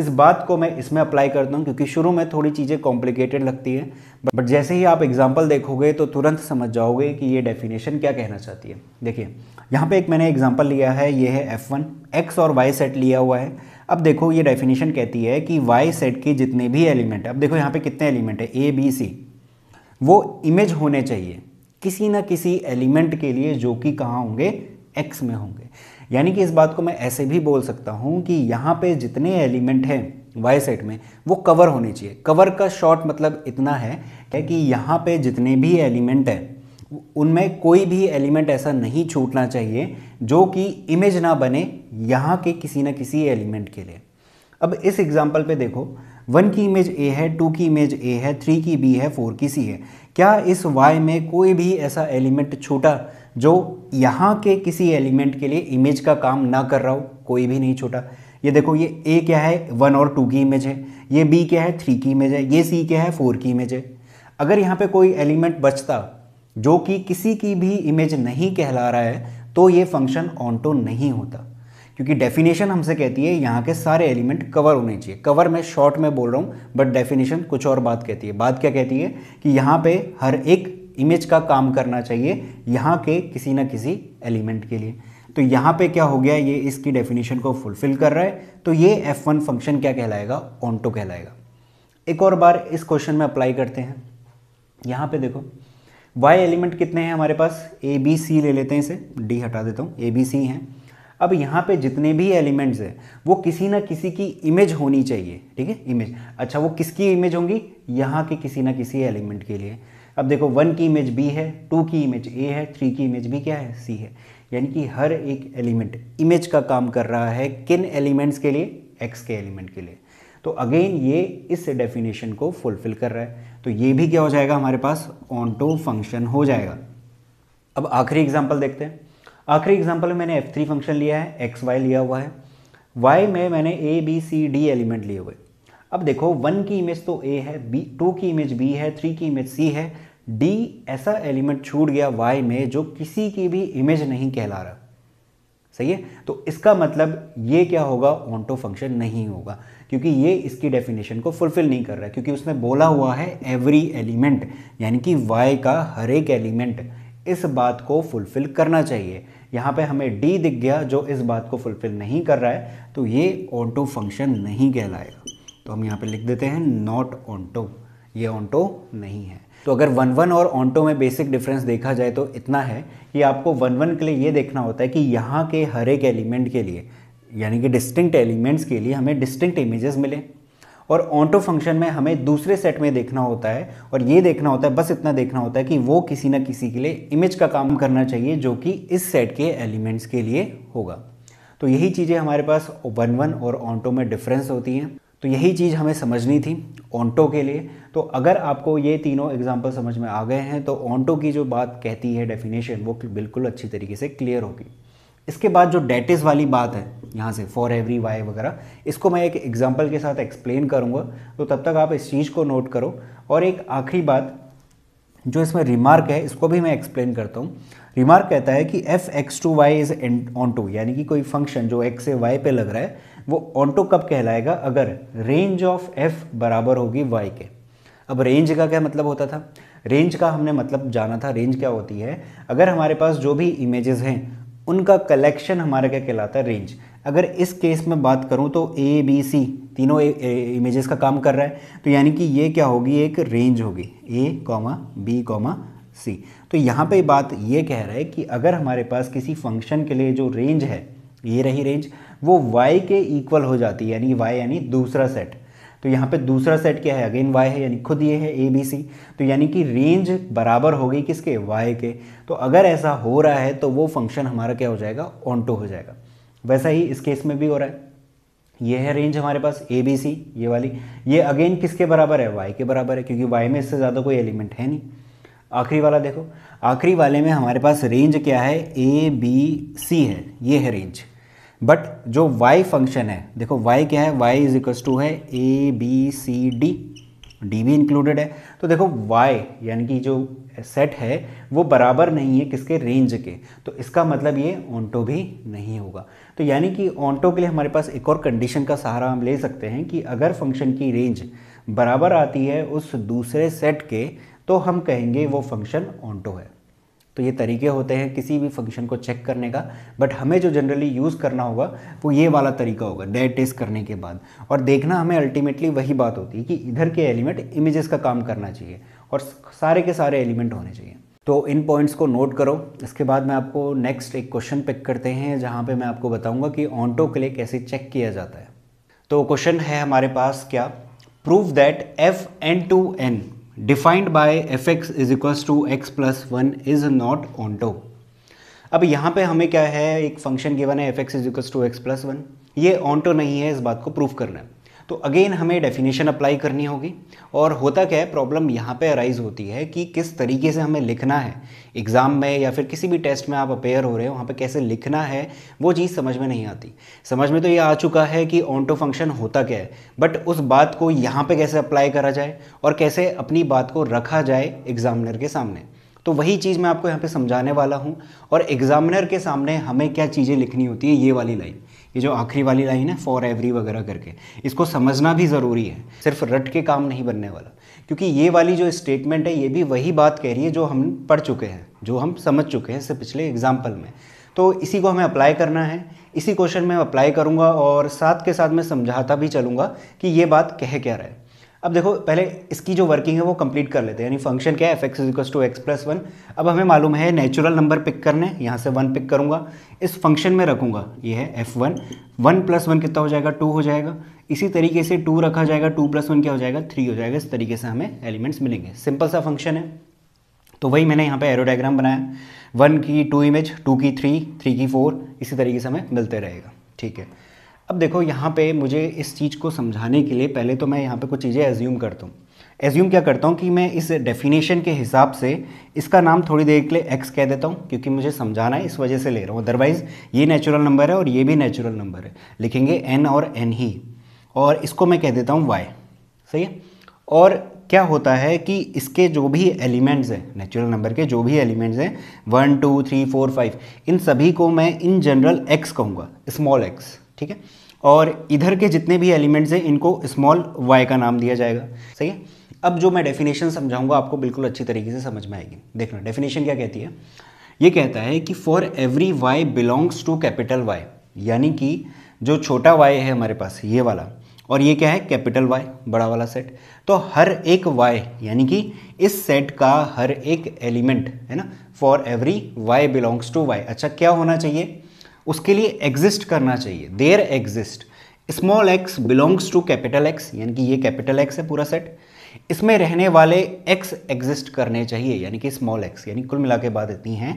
इस बात को मैं इसमें अप्लाई करता हूँ क्योंकि शुरू में थोड़ी चीज़ें कॉम्प्लिकेटेड लगती है बट जैसे ही आप एग्जाम्पल देखोगे तो तुरंत समझ जाओगे कि ये डेफिनेशन क्या कहना चाहती है देखिए यहाँ पे एक मैंने एग्जाम्पल लिया है ये है एफ वन एक्स और वाई सेट लिया हुआ है अब देखो ये डेफिनेशन कहती है कि वाई सेट के जितने भी एलिमेंट अब देखो यहाँ पे कितने एलिमेंट है ए बी सी वो इमेज होने चाहिए किसी ना किसी एलिमेंट के लिए जो कि कहाँ होंगे एक्स में होंगे यानी कि इस बात को मैं ऐसे भी बोल सकता हूँ कि यहाँ पे जितने एलिमेंट हैं वाई सेट में वो कवर होने चाहिए कवर का शॉर्ट मतलब इतना है कि यहाँ पे जितने भी एलिमेंट हैं उनमें कोई भी एलिमेंट ऐसा नहीं छूटना चाहिए जो कि इमेज ना बने यहाँ के किसी ना किसी एलिमेंट के लिए अब इस एग्जाम्पल पे देखो वन की इमेज ए है टू की इमेज ए है थ्री की बी है फोर की सी है क्या इस वाई में कोई भी ऐसा एलिमेंट छूटा जो यहाँ के किसी एलिमेंट के लिए इमेज का काम ना कर रहा हो कोई भी नहीं छोटा ये देखो ये ए क्या है वन और टू की इमेज है ये बी क्या है थ्री की इमेज है ये सी क्या है फोर की इमेज है अगर यहाँ पे कोई एलिमेंट बचता जो कि किसी की भी इमेज नहीं कहला रहा है तो ये फंक्शन ऑन टो नहीं होता क्योंकि डेफिनेशन हमसे कहती है यहाँ के सारे एलिमेंट कवर होने चाहिए कवर मैं शॉर्ट में बोल रहा हूँ बट डेफिनेशन कुछ और बात कहती है बात क्या कहती है कि यहाँ पे हर एक इमेज का काम करना चाहिए यहाँ के किसी ना किसी एलिमेंट के लिए तो यहाँ पे क्या हो गया ये इसकी डेफिनेशन को फुलफिल कर रहा है तो ये एफ वन फंक्शन क्या कहलाएगा ऑनटो कहलाएगा एक और बार इस क्वेश्चन में अप्लाई करते हैं यहाँ पे देखो वाई एलिमेंट कितने हैं हमारे पास ए बी सी ले लेते हैं इसे डी हटा देता हूँ ए बी सी हैं अब यहाँ पे जितने भी एलिमेंट्स हैं वो किसी ना किसी की इमेज होनी चाहिए ठीक है इमेज अच्छा वो किसकी इमेज होंगी यहाँ के किसी ना किसी एलिमेंट के लिए अब देखो वन की इमेज बी है टू की इमेज ए है थ्री की इमेज बी क्या है सी है यानी कि हर एक एलिमेंट इमेज का काम कर रहा है किन एलिमेंट्स के लिए एक्स के एलिमेंट के लिए तो अगेन ये इस डेफिनेशन को फुलफिल कर रहा है तो ये भी क्या हो जाएगा हमारे पास ऑन टू फंक्शन हो जाएगा अब आखिरी एग्जाम्पल देखते हैं आखिरी एग्जाम्पल में मैंने एफ थ्री फंक्शन लिया है एक्स वाई लिया हुआ है वाई में मैंने a b c d element लिए हुए अब देखो वन की इमेज तो ए है बी टू की इमेज बी है थ्री की इमेज सी है डी ऐसा एलिमेंट छूट गया वाई में जो किसी की भी इमेज नहीं कहला रहा सही है तो इसका मतलब ये क्या होगा ऑन्टो फंक्शन नहीं होगा क्योंकि ये इसकी डेफिनेशन को फुलफिल नहीं कर रहा है क्योंकि उसने बोला हुआ है एवरी एलिमेंट यानी कि वाई का हर एक एलिमेंट इस बात को फुलफिल करना चाहिए यहाँ पे हमें डी दिख गया जो इस बात को फुलफिल नहीं कर रहा है तो ये ऑटो फंक्शन नहीं कहलाएगा तो हम यहाँ पे लिख देते हैं नॉट ऑन्टो ये ऑन्टो नहीं है तो अगर वन वन और ऑन्टो में बेसिक डिफरेंस देखा जाए तो इतना है कि आपको वन वन के लिए ये देखना होता है कि यहाँ के हर एक एलिमेंट के लिए यानी कि डिस्टिंक्ट एलिमेंट्स के लिए हमें डिस्टिंक्ट इमेजेस मिले और ऑन्टो फंक्शन में हमें दूसरे सेट में देखना होता है और ये देखना होता है बस इतना देखना होता है कि वो किसी ना किसी के लिए इमेज का काम करना चाहिए जो कि इस सेट के एलिमेंट्स के लिए होगा तो यही चीज़ें हमारे पास वन वन और ऑन्टो में डिफरेंस होती हैं तो यही चीज़ हमें समझनी थी ऑन्टो के लिए तो अगर आपको ये तीनों एग्जाम्पल समझ में आ गए हैं तो ऑन्टो की जो बात कहती है डेफिनेशन वो बिल्कुल अच्छी तरीके से क्लियर होगी इसके बाद जो डेटिस वाली बात है यहाँ से फॉर एवरी वाई वगैरह इसको मैं एक एग्जाम्पल के साथ एक्सप्लेन करूँगा तो तब तक आप इस चीज़ को नोट करो और एक आखिरी बात जो इसमें रिमार्क है इसको भी मैं एक्सप्लेन करता हूँ रिमार्क कहता है कि f x to Y is onto यानी कि कोई फंक्शन जो एक्स से वाई पे लग रहा है वो ऑटो कब कहलाएगा अगर रेंज ऑफ एफ बराबर होगी वाई के अब रेंज का क्या मतलब होता था रेंज का हमने मतलब जाना था रेंज क्या होती है अगर हमारे पास जो भी इमेजेस हैं उनका कलेक्शन हमारा क्या कहलाता है रेंज अगर इस केस में बात करूं तो ए बी सी तीनों इमेजेस का काम कर रहा है तो यानी कि ये क्या होगी एक रेंज होगी a comma b comma c तो यहाँ पे बात ये कह रहा है कि अगर हमारे पास किसी फंक्शन के लिए जो रेंज है ये रही रेंज वो वाई के इक्वल हो जाती है यानी वाई यानी दूसरा सेट तो यहाँ पे दूसरा सेट क्या है अगेन वाई है यानी खुद ये है ए बी सी तो यानी कि रेंज बराबर हो गई किसके वाई के तो अगर ऐसा हो रहा है तो वो फंक्शन हमारा क्या हो जाएगा ऑनटो हो जाएगा वैसा ही इस केस में भी हो रहा है ये है रेंज हमारे पास ए बी सी ये वाली ये अगेन किसके बराबर है वाई के बराबर है क्योंकि वाई में इससे ज़्यादा कोई एलिमेंट है नहीं आखिरी वाला देखो आखिरी वाले में हमारे पास रेंज क्या है ए बी सी है ये है रेंज बट जो y फंक्शन है देखो y क्या है y इज इक्वल टू है a b c d d भी इंक्लूडेड है तो देखो y यानी कि जो सेट है वो बराबर नहीं है किसके रेंज के तो इसका मतलब ये ऑन्टो भी नहीं होगा तो यानी कि ऑन्टो के लिए हमारे पास एक और कंडीशन का सहारा हम ले सकते हैं कि अगर फंक्शन की रेंज बराबर आती है उस दूसरे सेट के तो हम कहेंगे वो फंक्शन ऑन्टो है तो ये तरीके होते हैं किसी भी फंक्शन को चेक करने का बट हमें जो जनरली यूज़ करना होगा वो ये वाला तरीका होगा डेट टेस्ट करने के बाद और देखना हमें अल्टीमेटली वही बात होती है कि इधर के एलिमेंट इमेजेस का काम करना चाहिए और सारे के सारे एलिमेंट होने चाहिए तो इन पॉइंट्स को नोट करो इसके बाद मैं आपको नेक्स्ट एक क्वेश्चन पिक करते हैं जहाँ पर मैं आपको बताऊँगा कि ऑनटो क्ले कैसे चेक किया जाता है तो क्वेश्चन है हमारे पास क्या proof that f N to N defined by f x is equal to x plus one is not onto अब यहाँ पे हमें क्या है एक फंक्शन गिवन है f x is equal to x plus one ये ऑनटो नहीं है इस बात को प्रूफ करना है तो अगेन हमें डेफिनेशन अप्लाई करनी होगी और होता क्या है प्रॉब्लम यहाँ पे अराइज होती है कि किस तरीके से हमें लिखना है एग्ज़ाम में या फिर किसी भी टेस्ट में आप अपेयर हो रहे हो वहाँ पे कैसे लिखना है वो चीज़ समझ में नहीं आती समझ में तो ये आ चुका है कि ऑन टू फंक्शन होता क्या है बट उस बात को यहाँ पर कैसे अप्लाई करा जाए और कैसे अपनी बात को रखा जाए एग्ज़ामिनर के सामने तो वही चीज़ मैं आपको यहाँ पे समझाने वाला हूँ और एग्ज़ामिनर के सामने हमें क्या चीज़ें लिखनी होती है ये वाली लाइन ये जो आखिरी वाली लाइन है फॉर एवरी वगैरह करके इसको समझना भी ज़रूरी है सिर्फ रट के काम नहीं बनने वाला क्योंकि ये वाली जो स्टेटमेंट है ये भी वही बात कह रही है जो हम पढ़ चुके हैं जो हम समझ चुके हैं इससे पिछले एग्जाम्पल में तो इसी को हमें अप्लाई करना है इसी क्वेश्चन में अप्लाई करूँगा और साथ के साथ मैं समझाता भी चलूँगा कि ये बात कह क्या रहा है अब देखो पहले इसकी जो वर्किंग है वो कंप्लीट कर लेते हैं यानी फंक्शन क्या है f x is equals to x plus one अब हमें मालूम है नेचुरल नंबर पिक करने यहाँ से वन पिक करूँगा इस फंक्शन में रखूँगा ये है F one one plus one कितना हो जाएगा टू हो जाएगा इसी तरीके से टू रखा जाएगा टू प्लस वन क्या हो जाएगा थ्री हो जाएगा इस तरीके से हमें एलिमेंट्स मिलेंगे सिंपल सा फंक्शन है तो वही मैंने यहाँ पर एरो डायग्राम बनाया वन की टू इमेज टू की थ्री थ्री की फोर इसी तरीके से हमें मिलते रहेगा ठीक है अब देखो यहाँ पे मुझे इस चीज़ को समझाने के लिए पहले तो मैं यहाँ पे कुछ चीज़ें एज्यूम करता हूँ एज्यूम क्या करता हूँ कि मैं इस डेफिनेशन के हिसाब से इसका नाम थोड़ी देर के लिए एक्स कह देता हूँ क्योंकि मुझे समझाना है इस वजह से ले रहा हूँ अदरवाइज़ ये नेचुरल नंबर है और ये भी नेचुरल नंबर है लिखेंगे एन और एन ही और इसको मैं कह देता हूँ वाई सही है और क्या होता है कि इसके जो भी एलिमेंट्स हैं नेचुरल नंबर के जो भी एलिमेंट्स हैं one two three four five इन सभी को मैं इन जनरल एक्स कहूँगा स्मॉल एक्स ठीक है और इधर के जितने भी एलिमेंट्स हैं इनको स्मॉल वाई का नाम दिया जाएगा सही है अब जो मैं डेफिनेशन समझाऊंगा आपको बिल्कुल अच्छी तरीके से समझ में आएगी देखना डेफिनेशन क्या कहती है ये कहता है कि for every y belongs to capital Y यानी कि जो छोटा वाई है हमारे पास ये वाला और ये क्या है कैपिटल वाई बड़ा वाला सेट तो हर एक वाई यानी कि इस सेट का हर एक एलिमेंट है ना for every y belongs to y अच्छा क्या होना चाहिए उसके लिए एग्जिस्ट करना चाहिए there exist small x belongs to capital X यानी कि ये कैपिटल एक्स है पूरा सेट इसमें रहने वाले एक्स एग्जिस्ट करने चाहिए यानी कि स्मॉल एक्स यानी कुल मिला के बात इतनी है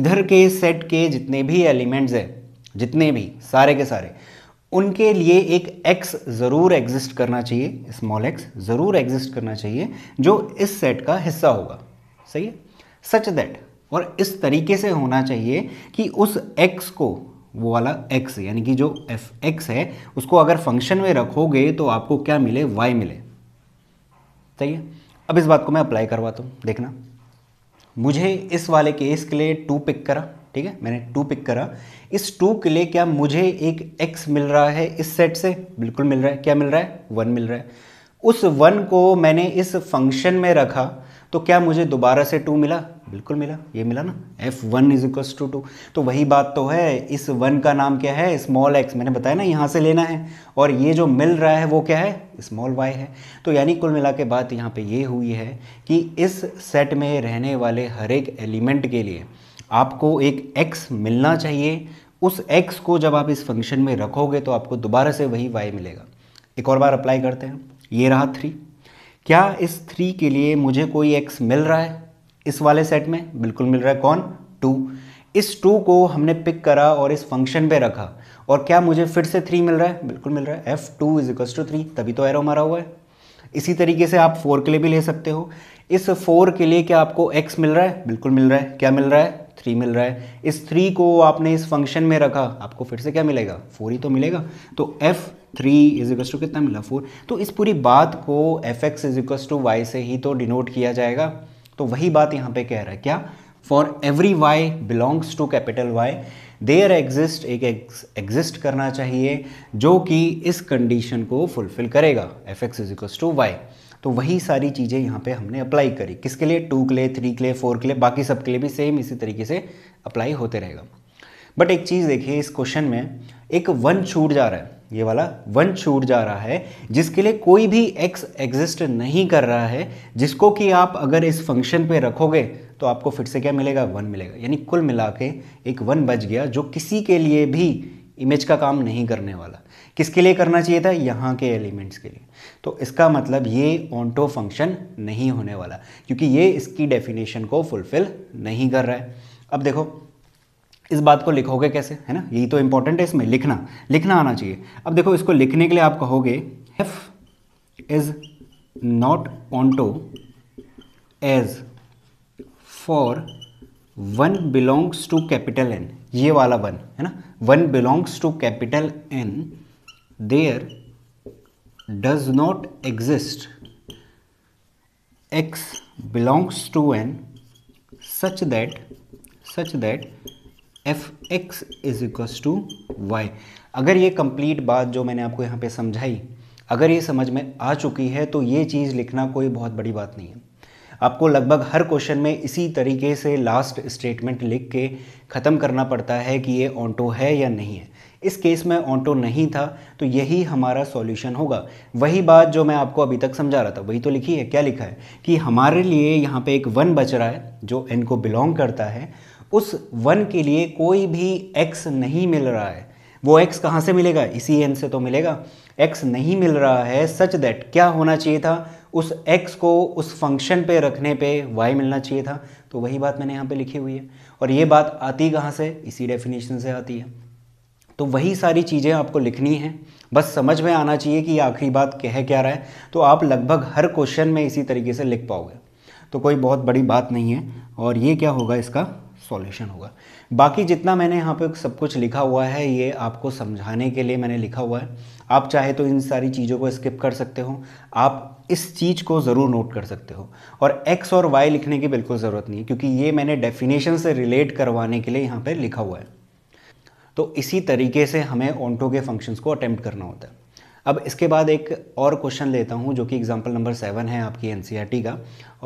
इधर के सेट के जितने भी एलिमेंट्स हैं जितने भी सारे के सारे उनके लिए एक एक्स ज़रूर एग्जिस्ट करना चाहिए स्मॉल एक्स ज़रूर एग्जिस्ट करना चाहिए जो इस सेट का हिस्सा होगा सही है सच दैट और इस तरीके से होना चाहिए कि उस एक्स को वो वाला x यानी कि जो एफ एक्स है उसको अगर फंक्शन में रखोगे तो आपको क्या मिले y मिले सही है अब इस बात को मैं अप्लाई करवाता हूँ देखना मुझे इस वाले केस के लिए टू पिक करा ठीक है मैंने टू पिक करा इस टू के लिए क्या मुझे एक एक्स मिल रहा है इस सेट से बिल्कुल मिल रहा है क्या मिल रहा है वन मिल रहा है उस वन को मैंने इस फंक्शन में रखा तो क्या मुझे दोबारा से टू मिला बिल्कुल मिला ये मिला ना f one is equal to two तो वही बात तो है इस वन का नाम क्या है स्मॉल एक्स मैंने बताया ना यहाँ से लेना है और ये जो मिल रहा है वो क्या है स्मॉल वाई है तो यानी कुल मिला के बात यहाँ पे ये हुई है कि इस सेट में रहने वाले हर एक एलिमेंट के लिए आपको एक एक्स मिलना चाहिए उस एक्स को जब आप इस फंक्शन में रखोगे तो आपको दोबारा से वही वाई मिलेगा एक और बार अप्लाई करते हैं ये रहा थ्री क्या इस थ्री के लिए मुझे कोई एक्स मिल रहा है इस वाले सेट में बिल्कुल मिल रहा है कौन टू इस टू को हमने पिक करा और इस फंक्शन पे रखा और क्या मुझे फिर से थ्री मिल रहा है बिल्कुल मिल रहा है f two is equals to three तभी तो एरो मारा हुआ है इसी तरीके से आप फोर के लिए भी ले सकते हो इस फोर के लिए क्या आपको एक्स मिल रहा है बिल्कुल मिल रहा है क्या मिल रहा है थ्री मिल रहा है इस थ्री को आपने इस फंक्शन में रखा आपको फिर से क्या मिलेगा फोर ही तो मिलेगा तो f three is equal to कितना मिला फोर तो इस पूरी बात को f x is equal to y से ही तो डिनोट किया जाएगा तो वही बात यहाँ पे कह रहा है क्या for every y belongs to capital Y there exist एक एग्जिस्ट करना चाहिए जो कि इस कंडीशन को फुलफिल करेगा f x is equal to y तो वही सारी चीज़ें यहाँ पे हमने अप्लाई करी किसके लिए टू के लिए थ्री के लिए फोर के लिए बाकी सब के लिए भी सेम इसी तरीके से अप्लाई होते रहेगा बट एक चीज़ देखिए इस क्वेश्चन में एक वन छूट जा रहा है ये वाला वन छूट जा रहा है जिसके लिए कोई भी एक्स एग्जिस्ट नहीं कर रहा है जिसको कि आप अगर इस फंक्शन पे रखोगे तो आपको फिर से क्या मिलेगा वन मिलेगा यानी कुल मिला के एक वन बच गया जो किसी के लिए भी इमेज का काम नहीं करने वाला किसके लिए करना चाहिए था यहाँ के एलिमेंट्स के लिए तो इसका मतलब ये ऑनटो फंक्शन नहीं होने वाला क्योंकि ये इसकी डेफिनेशन को फुलफिल नहीं कर रहा है अब देखो इस बात को लिखोगे कैसे है ना यही तो इंपॉर्टेंट है इसमें लिखना लिखना आना चाहिए अब देखो इसको लिखने के लिए आप कहोगे f is not onto as for one belongs to capital N ये वाला वन है ना one belongs to capital N there does not exist x belongs to N such that such that f x is equals to y अगर ये complete बात जो मैंने आपको यहाँ पे समझाई अगर ये समझ में आ चुकी है तो ये चीज़ लिखना कोई बहुत बड़ी बात नहीं है आपको लगभग हर क्वेश्चन में इसी तरीके से लास्ट स्टेटमेंट लिख के ख़त्म करना पड़ता है कि ये ऑन्टो है या नहीं है इस केस में ऑन्टो नहीं था तो यही हमारा सॉल्यूशन होगा वही बात जो मैं आपको अभी तक समझा रहा था वही तो लिखी है क्या लिखा है कि हमारे लिए यहाँ पे एक वन बच रहा है जो एन को बिलोंग करता है उस वन के लिए कोई भी एक्स नहीं मिल रहा है वो एक्स कहाँ से मिलेगा इसी एन से तो मिलेगा एक्स नहीं मिल रहा है सच दैट क्या होना चाहिए था उस एक्स को उस फंक्शन पे रखने पे वाई मिलना चाहिए था तो वही बात मैंने यहाँ पे लिखी हुई है और ये बात आती कहाँ से इसी डेफिनेशन से आती है तो वही सारी चीज़ें आपको लिखनी है बस समझ में आना चाहिए कि आखिरी बात कह क्या रहा है तो आप लगभग हर क्वेश्चन में इसी तरीके से लिख पाओगे तो कोई बहुत बड़ी बात नहीं है और ये क्या होगा इसका सॉल्यूशन होगा बाकी जितना मैंने यहाँ पे सब कुछ लिखा हुआ है ये आपको समझाने के लिए मैंने लिखा हुआ है आप चाहे तो इन सारी चीज़ों को स्किप कर सकते हो आप इस चीज़ को ज़रूर नोट कर सकते हो और एक्स और वाई लिखने की बिल्कुल ज़रूरत नहीं है क्योंकि ये मैंने डेफिनेशन से रिलेट करवाने के लिए यहाँ पर लिखा हुआ है तो इसी तरीके से हमें ऑन्टो के फंक्शंस को अटैम्प्ट करना होता है अब इसके बाद एक और क्वेश्चन लेता हूँ जो कि एग्जाम्पल नंबर सेवन है आपकी एन e का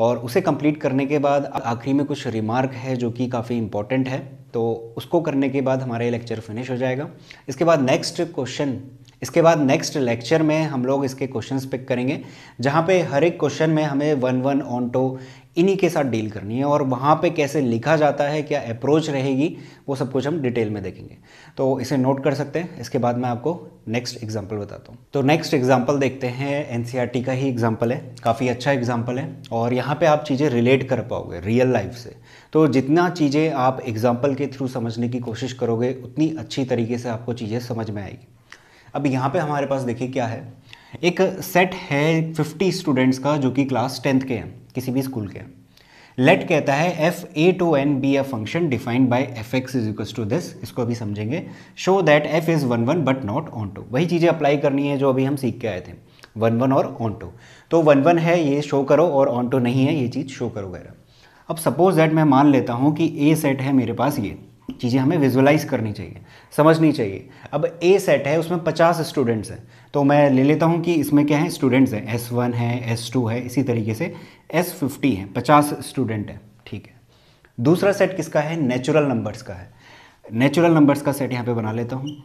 और उसे कंप्लीट करने के बाद आखिरी में कुछ रिमार्क है जो कि काफ़ी इंपॉर्टेंट है तो उसको करने के बाद हमारा ये लेक्चर फिनिश हो जाएगा इसके बाद नेक्स्ट क्वेश्चन इसके बाद नेक्स्ट लेक्चर में हम लोग इसके क्वेश्चंस पिक करेंगे जहाँ पे हर एक क्वेश्चन में हमें वन वन ऑन टो इन्हीं के साथ डील करनी है और वहाँ पे कैसे लिखा जाता है क्या अप्रोच रहेगी वो सब कुछ हम डिटेल में देखेंगे तो इसे नोट कर सकते हैं इसके बाद मैं आपको नेक्स्ट एग्जाम्पल बताता हूँ तो नेक्स्ट एग्जाम्पल देखते हैं एन e का ही एग्जाम्पल है काफ़ी अच्छा एग्जाम्पल है और यहाँ पर आप चीज़ें रिलेट कर पाओगे रियल लाइफ से तो जितना चीज़ें आप एग्जाम्पल के थ्रू समझने की कोशिश करोगे उतनी अच्छी तरीके से आपको चीज़ें समझ में आएगी अब यहाँ पर हमारे पास देखिए क्या है एक सेट है 50 स्टूडेंट्स का जो कि क्लास टेंथ के हैं किसी भी स्कूल के लेट कहता है f A to N be a function defined by f x is equal to this इसको अभी समझेंगे show that f is one one but not onto वही चीज़ें अप्लाई करनी है जो अभी हम सीख के आए थे वन वन और ऑन टू तो वन वन है ये शो करो और ऑन टू नहीं है ये चीज़ शो करो वगैरह अब सपोज दैट मैं मान लेता हूँ कि ए सेट है मेरे पास ये चीज़ें हमें विजुलाइज करनी चाहिए समझनी चाहिए अब ए सेट है उसमें पचास स्टूडेंट्स हैं तो मैं ले लेता हूँ कि इसमें क्या है स्टूडेंट्स हैं एस वन है एस टू है इसी तरीके से एस फिफ्टी है पचास स्टूडेंट है ठीक है दूसरा सेट किसका है नेचुरल नंबर्स का है नेचुरल नंबर्स का सेट यहाँ पे बना लेता हूँ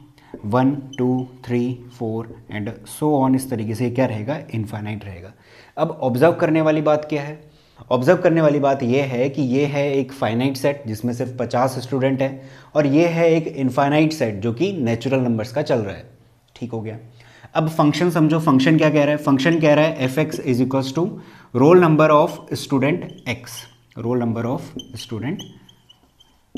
one two three four and so on इस तरीके से क्या रहेगा इन्फाइनाइट रहेगा अब ऑब्जर्व करने वाली बात क्या है ऑब्जर्व करने वाली बात यह है कि यह है एक फाइनाइट सेट जिसमें सिर्फ पचास स्टूडेंट हैं और यह है एक इन्फाइनाइट सेट जो कि नेचुरल नंबर्स का चल रहा है ठीक हो गया अब फंक्शन समझो फंक्शन क्या कह रहा है फंक्शन कह रहा है f x is equals to roll number of student x roll number of student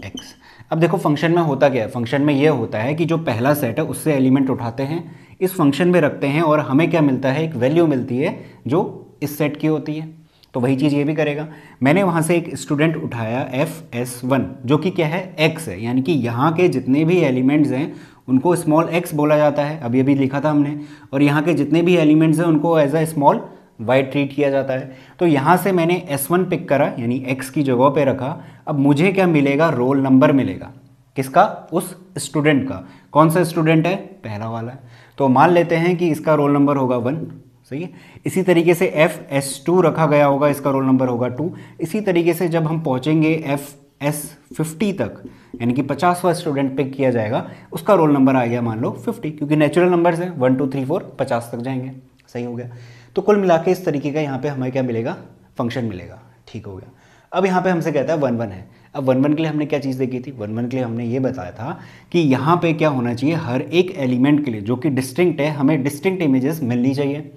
x अब देखो फंक्शन में होता क्या है फंक्शन में यह होता है कि जो पहला सेट है उससे एलिमेंट उठाते हैं इस फंक्शन में रखते हैं और हमें क्या मिलता है एक वैल्यू मिलती है जो इस सेट की होती है तो वही चीज़ ये भी करेगा मैंने वहाँ से एक स्टूडेंट उठाया एफ एस वन जो कि क्या है एक्स है यानी कि यहाँ के जितने भी एलिमेंट्स हैं उनको स्मॉल एक्स बोला जाता है अभी अभी लिखा था हमने और यहाँ के जितने भी एलिमेंट्स हैं उनको as a small white treat किया जाता है तो यहाँ से मैंने एस वन पिक करा यानी एक्स की जगह पे रखा अब मुझे क्या मिलेगा रोल नंबर मिलेगा किसका उस स्टूडेंट का कौन सा स्टूडेंट है पहला वाला है तो मान लेते हैं कि इसका रोल नंबर होगा वन सही है इसी तरीके से एफ एस टू रखा गया होगा इसका रोल नंबर होगा टू इसी तरीके से जब हम पहुँचेंगे एफ एस फिफ्टी तक यानी कि पचासवा स्टूडेंट पिक किया जाएगा उसका रोल नंबर आ गया मान लो फिफ्टी क्योंकि नेचुरल नंबर्स हैं वन टू थ्री फोर पचास तक जाएंगे सही हो गया तो कुल मिला के इस तरीके का यहाँ पे हमें क्या मिलेगा फंक्शन मिलेगा ठीक हो गया अब यहाँ पे हमसे कहता है वन वन है अब वन वन के लिए हमने क्या चीज़ देखी थी वन वन के लिए हमने ये बताया था कि यहाँ पे क्या होना चाहिए हर एक एलिमेंट के लिए जो कि डिस्टिंक्ट है हमें डिस्टिंक्ट इमेजेस मिलनी चाहिए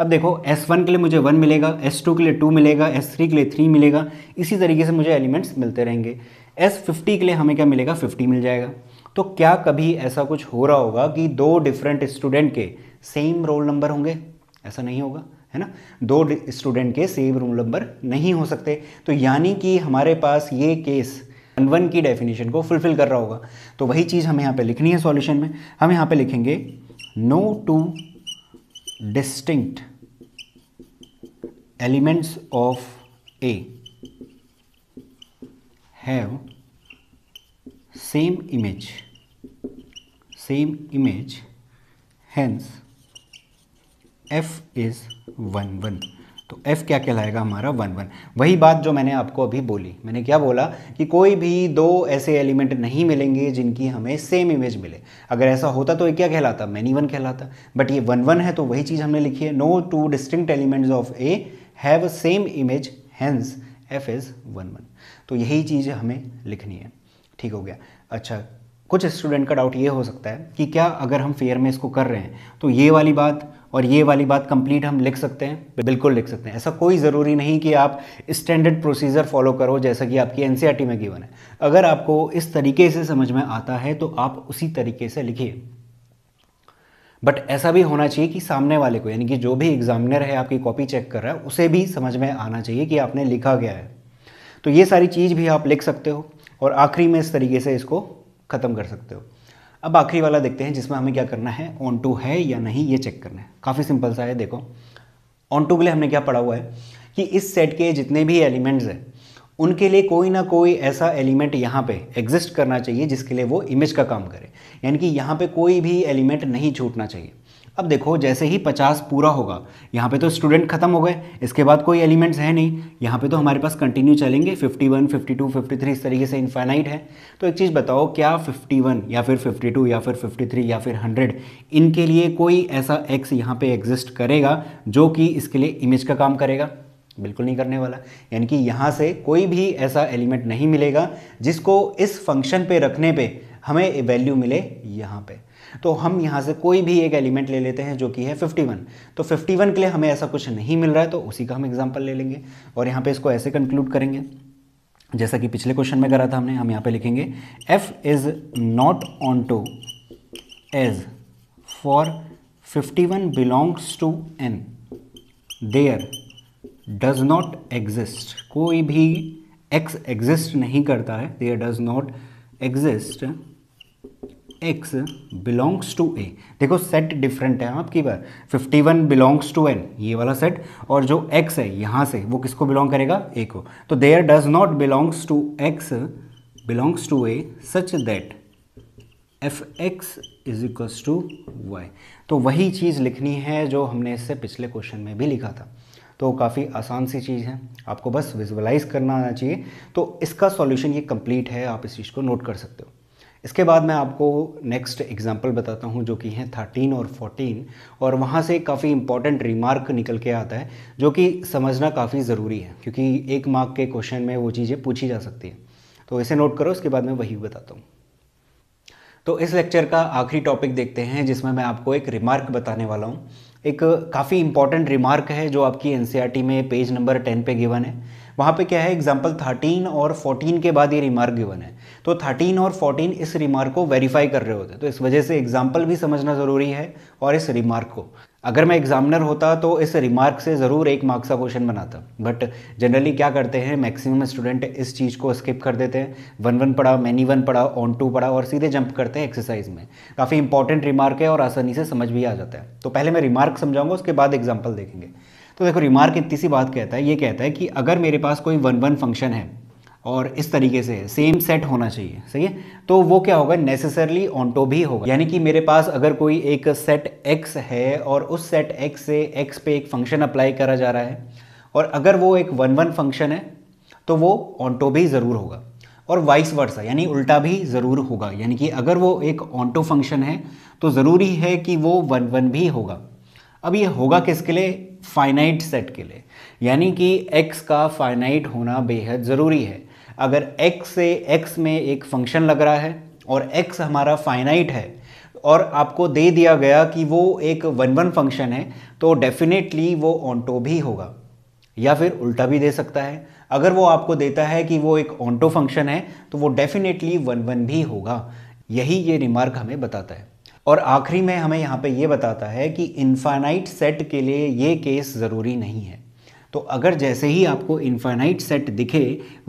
अब देखो S1 के लिए मुझे 1 मिलेगा S2 के लिए 2 मिलेगा S3 के लिए 3 मिलेगा इसी तरीके से मुझे एलिमेंट्स मिलते रहेंगे S50 के लिए हमें क्या मिलेगा 50 मिल जाएगा तो क्या कभी ऐसा कुछ हो रहा होगा कि दो डिफरेंट स्टूडेंट के सेम रोल नंबर होंगे ऐसा नहीं होगा है ना दो स्टूडेंट के सेम रोल नंबर नहीं हो सकते तो यानी कि हमारे पास ये केस वन वन की डेफिनेशन को फुलफिल कर रहा होगा तो वही चीज़ हमें यहाँ पे लिखनी है सॉल्यूशन में हम यहाँ पे लिखेंगे no two distinct elements of A have same image same image hence f is one one तो f क्या कहलाएगा हमारा वन वन वही बात जो मैंने आपको अभी बोली मैंने क्या बोला कि कोई भी दो ऐसे एलिमेंट नहीं मिलेंगे जिनकी हमें सेम इमेज मिले अगर ऐसा होता तो ये क्या कहलाता मैनी वन कहलाता बट ये वन वन है तो वही चीज़ हमने लिखी है no two distinct elements of A have same image hence f is one one तो यही चीज़ हमें लिखनी है ठीक हो गया अच्छा कुछ स्टूडेंट का डाउट ये हो सकता है कि क्या अगर हम फेयर में इसको कर रहे हैं तो ये वाली बात और ये वाली बात कंप्लीट हम लिख सकते हैं बिल्कुल लिख सकते हैं ऐसा कोई ज़रूरी नहीं कि आप स्टैंडर्ड प्रोसीजर फॉलो करो जैसा कि आपकी एन e में गिवन है अगर आपको इस तरीके से समझ में आता है तो आप उसी तरीके से लिखिए बट ऐसा भी होना चाहिए कि सामने वाले को यानी कि जो भी एग्जामिनर है आपकी कॉपी चेक कर रहा है उसे भी समझ में आना चाहिए कि आपने लिखा गया है तो ये सारी चीज़ भी आप लिख सकते हो और आखिरी में इस तरीके से इसको ख़त्म कर सकते हो अब आखिरी वाला देखते हैं जिसमें हमें क्या करना है ऑन टू है या नहीं ये चेक करना है काफ़ी सिंपल सा है देखो ऑन टू के लिए हमने क्या पढ़ा हुआ है कि इस सेट के जितने भी एलिमेंट्स हैं उनके लिए कोई ना कोई ऐसा एलिमेंट यहाँ पे एग्जिस्ट करना चाहिए जिसके लिए वो इमेज का काम करे यानी कि यहाँ पे कोई भी एलिमेंट नहीं छूटना चाहिए अब देखो जैसे ही पचास पूरा होगा यहाँ पे तो स्टूडेंट खत्म हो गए इसके बाद कोई एलिमेंट्स है नहीं यहाँ पे तो हमारे पास कंटिन्यू चलेंगे 51, 52, 53 इस तरीके से इन्फाइनाइट है तो एक चीज़ बताओ क्या 51 या फिर 52 या फिर 53 या फिर 100 इनके लिए कोई ऐसा एक्स यहाँ पे एग्जिस्ट करेगा जो कि इसके लिए इमेज का काम करेगा बिल्कुल नहीं करने वाला यानी कि यहाँ से कोई भी ऐसा एलिमेंट नहीं मिलेगा जिसको इस फंक्शन पे रखने पे हमें वैल्यू मिले यहाँ पे तो हम यहाँ से कोई भी एक एलिमेंट ले लेते हैं जो कि है 51 तो 51 के लिए हमें ऐसा कुछ नहीं मिल रहा है तो उसी का हम एग्जाम्पल ले लेंगे और यहाँ पर इसको ऐसे कंक्लूड करेंगे जैसा कि पिछले क्वेश्चन में करा था हमने हम यहाँ पर लिखेंगे f is not onto as for 51 belongs to N there does not exist कोई भी एक्स एग्जिस्ट नहीं करता है there does not exist x belongs to A देखो सेट डिफरेंट है आपकी बार 51 बिलोंग्स टू एन ये वाला सेट और जो एक्स है यहां से वो किसको बिलोंग करेगा ए को तो there does not belongs to x belongs to A such that f x is equal to y तो वही चीज़ लिखनी है जो हमने इससे पिछले क्वेश्चन में भी लिखा था तो काफ़ी आसान सी चीज़ है आपको बस विजुअलाइज करना आना चाहिए तो इसका सॉल्यूशन ये कंप्लीट है आप इस चीज़ को नोट कर सकते हो इसके बाद मैं आपको नेक्स्ट एग्जाम्पल बताता हूँ जो कि हैं थर्टीन और फोर्टीन और वहाँ से काफ़ी इंपॉर्टेंट रिमार्क निकल के आता है जो कि समझना काफ़ी ज़रूरी है क्योंकि एक मार्क के क्वेश्चन में वो चीज़ें पूछी जा सकती हैं तो इसे नोट करो उसके बाद मैं वही बताता हूँ तो इस लेक्चर का आखिरी टॉपिक देखते हैं जिसमें मैं आपको एक रिमार्क बताने वाला हूँ एक काफ़ी इंपॉर्टेंट रिमार्क है जो आपकी एन e में पेज नंबर टेन पे गिवन है वहाँ पे क्या है एग्जाम्पल थर्टीन और फोर्टीन के बाद ये रिमार्क गिवन है तो थर्टीन और फोर्टीन इस रिमार्क को वेरीफाई कर रहे होते हैं तो इस वजह से एग्जाम्पल भी समझना ज़रूरी है और इस रिमार्क को अगर मैं एग्जामिनर होता तो इस रिमार्क से ज़रूर एक मार्क्स का क्वेश्चन बनाता बट जनरली क्या करते हैं मैक्सिमम स्टूडेंट इस चीज़ को स्किप कर देते हैं वन वन पढ़ा मैनी वन पढ़ा ऑन टू पढ़ा और सीधे जंप करते हैं एक्सरसाइज में काफ़ी इंपॉर्टेंट रिमार्क है और आसानी से समझ भी आ जाता है तो पहले मैं रिमार्क समझाऊंगा उसके बाद एग्जाम्पल देखेंगे तो देखो रिमार्क इतनी सी बात कहता है ये कहता है कि अगर मेरे पास कोई वन वन फंक्शन है और इस तरीके से सेम सेट होना चाहिए सही है तो वो क्या होगा नेसेसरली ऑनटो भी होगा यानी कि मेरे पास अगर कोई एक सेट एक्स है और उस सेट एक्स से एक्स पे एक फंक्शन अप्लाई करा जा रहा है और अगर वो एक वन वन फंक्शन है तो वो ऑनटो भी ज़रूर होगा और वाइस वर्सा यानी उल्टा भी ज़रूर होगा यानी कि अगर वो एक ऑनटो फंक्शन है तो ज़रूरी है कि वो वन वन भी होगा अब ये होगा किसके लिए फाइनाइट सेट के लिए यानी कि x का फाइनाइट होना बेहद ज़रूरी है अगर x से x में एक फंक्शन लग रहा है और x हमारा फाइनाइट है और आपको दे दिया गया कि वो एक वन वन फंक्शन है तो डेफिनेटली वो ऑन्टो भी होगा या फिर उल्टा भी दे सकता है अगर वो आपको देता है कि वो एक ऑन्टो फंक्शन है तो वो डेफिनेटली वन वन भी होगा यही ये रिमार्क हमें बताता है और आखिरी में हमें यहाँ पे ये बताता है कि इन्फाइनाइट सेट के लिए ये केस ज़रूरी नहीं है तो अगर जैसे ही आपको इन्फाइनाइट सेट दिखे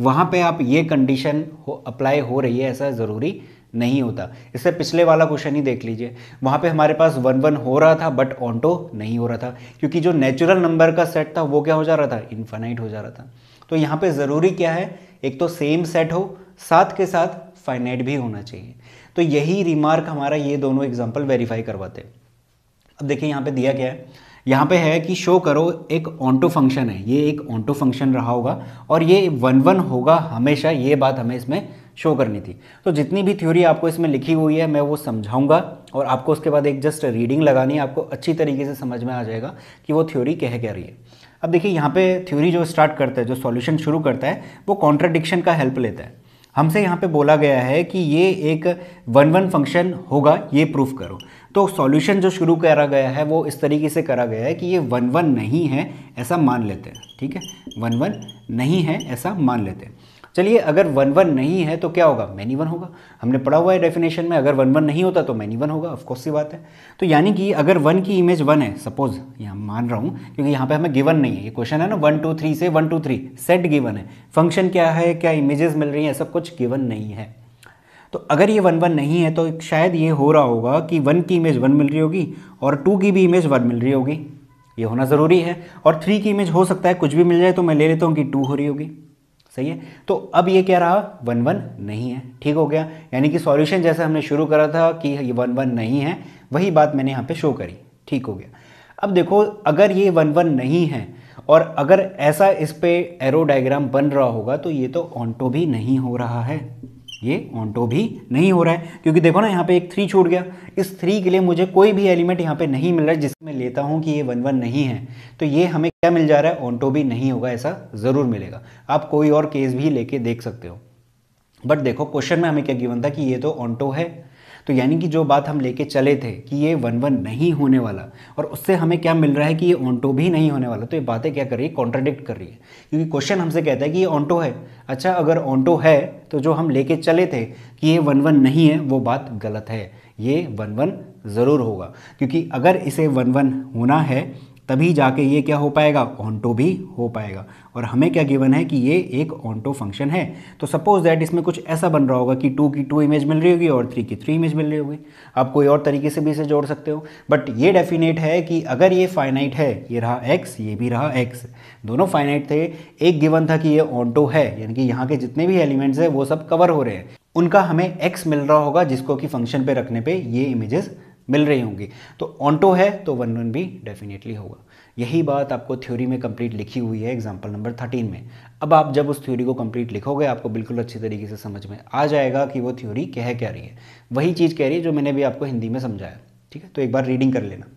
वहाँ पे आप ये कंडीशन अप्लाई हो रही है ऐसा ज़रूरी नहीं होता इससे पिछले वाला क्वेश्चन ही देख लीजिए वहाँ पे हमारे पास वन वन हो रहा था बट ऑनटो नहीं हो रहा था क्योंकि जो नेचुरल नंबर का सेट था वो क्या हो जा रहा था इन्फाइनाइट हो जा रहा था तो यहाँ पर ज़रूरी क्या है एक तो सेम सेट हो साथ के साथ फाइनाइट भी होना चाहिए तो यही रिमार्क हमारा ये दोनों एग्जाम्पल वेरीफाई करवाते हैं अब देखिए यहाँ पर दिया क्या है यहाँ पे है कि शो करो एक ऑन्टो फंक्शन है ये एक ऑन्टो फंक्शन रहा होगा और ये वन वन होगा हमेशा ये बात हमें इसमें शो करनी थी तो जितनी भी थ्योरी आपको इसमें लिखी हुई है मैं वो समझाऊंगा और आपको उसके बाद एक जस्ट रीडिंग लगानी है आपको अच्छी तरीके से समझ में आ जाएगा कि वो थ्योरी कह क्या रही है अब देखिए यहाँ पे थ्योरी जो स्टार्ट करता है जो सॉल्यूशन शुरू करता है वो कॉन्ट्राडिक्शन का हेल्प लेता है हमसे यहाँ पे बोला गया है कि ये एक वन वन फंक्शन होगा ये प्रूफ करो तो सॉल्यूशन जो शुरू करा गया है वो इस तरीके से करा गया है कि ये वन वन नहीं है ऐसा मान लेते हैं ठीक है वन वन नहीं है ऐसा मान लेते हैं चलिए अगर वन वन नहीं है तो क्या होगा मैनी वन होगा हमने पढ़ा हुआ है डेफिनेशन में अगर वन वन नहीं होता तो मैनी वन होगा ऑफकोर्स सी बात है तो यानी कि अगर वन की इमेज वन है सपोज यहाँ मान रहा हूँ क्योंकि यहाँ पे हमें गिवन नहीं है ये क्वेश्चन है ना वन टू थ्री से one two three set given है फंक्शन क्या है क्या इमेजेस मिल रही हैं सब कुछ गिवन नहीं है तो अगर ये वन वन नहीं है तो शायद ये हो रहा होगा कि वन की इमेज वन मिल रही होगी और टू की भी इमेज वन मिल रही होगी ये होना ज़रूरी है और थ्री की इमेज हो सकता है कुछ भी मिल जाए तो मैं ले लेता हूँ कि टू हो रही होगी सही है तो अब ये क्या रहा वन वन नहीं है ठीक हो गया यानी कि सॉल्यूशन जैसे हमने शुरू करा था कि ये वन वन नहीं है वही बात मैंने यहाँ पे शो करी ठीक हो गया अब देखो अगर ये वन वन नहीं है और अगर ऐसा इस पर एरो डायग्राम बन रहा होगा तो ये तो ऑन्टो भी नहीं हो रहा है ये ऑन्टो भी नहीं हो रहा है क्योंकि देखो ना यहाँ पे एक थ्री छूट गया इस थ्री के लिए मुझे कोई भी एलिमेंट यहाँ पे नहीं मिल रहा है जिसमें लेता हूँ कि ये वन वन नहीं है तो ये हमें क्या मिल जा रहा है ऑनटो भी नहीं होगा ऐसा ज़रूर मिलेगा आप कोई और केस भी लेके देख सकते हो बट देखो क्वेश्चन में हमें क्या गिवन था कि ये तो ऑनटो है तो यानी कि जो बात हम लेके चले थे कि ये वन वन नहीं होने वाला और उससे हमें क्या मिल रहा है कि ये ऑनटो भी नहीं होने वाला तो ये बातें क्या कर रही है कॉन्ट्राडिक्ट कर रही है क्योंकि क्वेश्चन हमसे कहता है कि ये ऑनटो है अच्छा अगर ऑनटो है तो जो हम लेके चले थे कि ये वन वन नहीं है वो बात गलत है ये वन वन ज़रूर होगा क्योंकि अगर इसे वन वन होना है तभी जाके ये क्या हो पाएगा ऑन्टो भी हो पाएगा और हमें क्या गिवन है कि ये एक ऑन्टो फंक्शन है तो सपोज दैट इसमें कुछ ऐसा बन रहा होगा कि टू की टू इमेज मिल रही होगी और थ्री की थ्री इमेज मिल रही होगी आप कोई और तरीके से भी इसे जोड़ सकते हो बट ये डेफिनेट है कि अगर ये फाइनाइट है ये रहा एक्स ये भी रहा एक्स दोनों फाइनाइट थे एक गिवन था कि ये ऑन्टो है यानी कि यहाँ के जितने भी एलिमेंट्स हैं वो सब कवर हो रहे हैं उनका हमें एक्स मिल रहा होगा जिसको कि फंक्शन पे रखने पे ये इमेजेस मिल रही होंगी तो ऑनटो है तो वन वन भी डेफिनेटली होगा यही बात आपको थ्योरी में कंप्लीट लिखी हुई है एग्जाम्पल नंबर थर्टीन में अब आप जब उस थ्योरी को कंप्लीट लिखोगे आपको बिल्कुल अच्छी तरीके से समझ में आ जाएगा कि वो थ्योरी कह क्या रही है वही चीज़ कह रही है जो मैंने भी आपको हिंदी में समझाया ठीक है तो एक बार रीडिंग कर लेना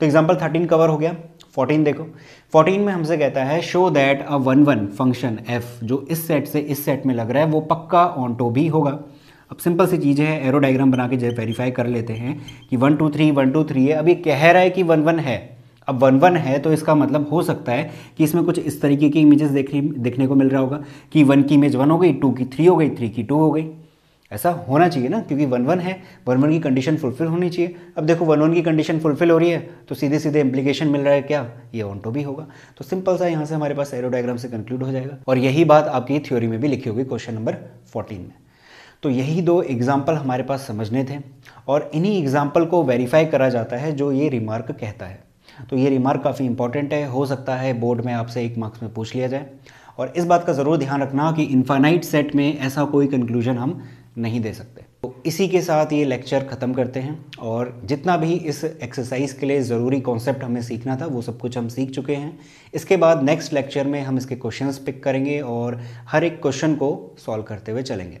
तो एग्जाम्पल थर्टीन कवर हो गया फोर्टीन देखो फोर्टीन में हमसे कहता है show that a one one function f जो इस सेट से इस सेट में लग रहा है वो पक्का ऑन टो भी होगा अब सिंपल सी चीज़ है एरो डायग्राम बना के जब वेरीफाई कर लेते हैं कि one two three one two three है अभी कह रहा है कि वन वन है अब वन वन है तो इसका मतलब हो सकता है कि इसमें कुछ इस तरीके की इमेजेस देखने देखने को मिल रहा होगा कि वन की इमेज वन हो गई टू की थ्री हो गई थ्री की टू हो गई ऐसा होना चाहिए ना क्योंकि वन वन है वन वन की कंडीशन फुलफिल होनी चाहिए अब देखो वन वन की कंडीशन फुलफिल हो रही है तो सीधे सीधे इंप्लीकेशन मिल रहा है क्या ये ऑन टू भी होगा तो सिंपल सा यहाँ से हमारे पास एरोडाइग्राम से कंक्लूड हो जाएगा और यही बात आपकी थ्योरी में भी लिखी होगी क्वेश्चन नंबर फोर्टीन में तो यही दो एग्ज़ाम्पल हमारे पास समझने थे और इन्हीं एग्ज़ाम्पल को वेरीफाई करा जाता है जो ये रिमार्क कहता है तो ये रिमार्क काफ़ी इंपॉर्टेंट है हो सकता है बोर्ड में आपसे एक मार्क्स में पूछ लिया जाए और इस बात का ज़रूर ध्यान रखना कि इन्फाइनाइट सेट में ऐसा कोई कंक्लूजन हम नहीं दे सकते तो इसी के साथ ये लेक्चर ख़त्म करते हैं और जितना भी इस एक्सरसाइज के लिए ज़रूरी कॉन्सेप्ट हमें सीखना था वो सब कुछ हम सीख चुके हैं इसके बाद नेक्स्ट लेक्चर में हम इसके क्वेश्चंस पिक करेंगे और हर एक क्वेश्चन को सॉल्व करते हुए चलेंगे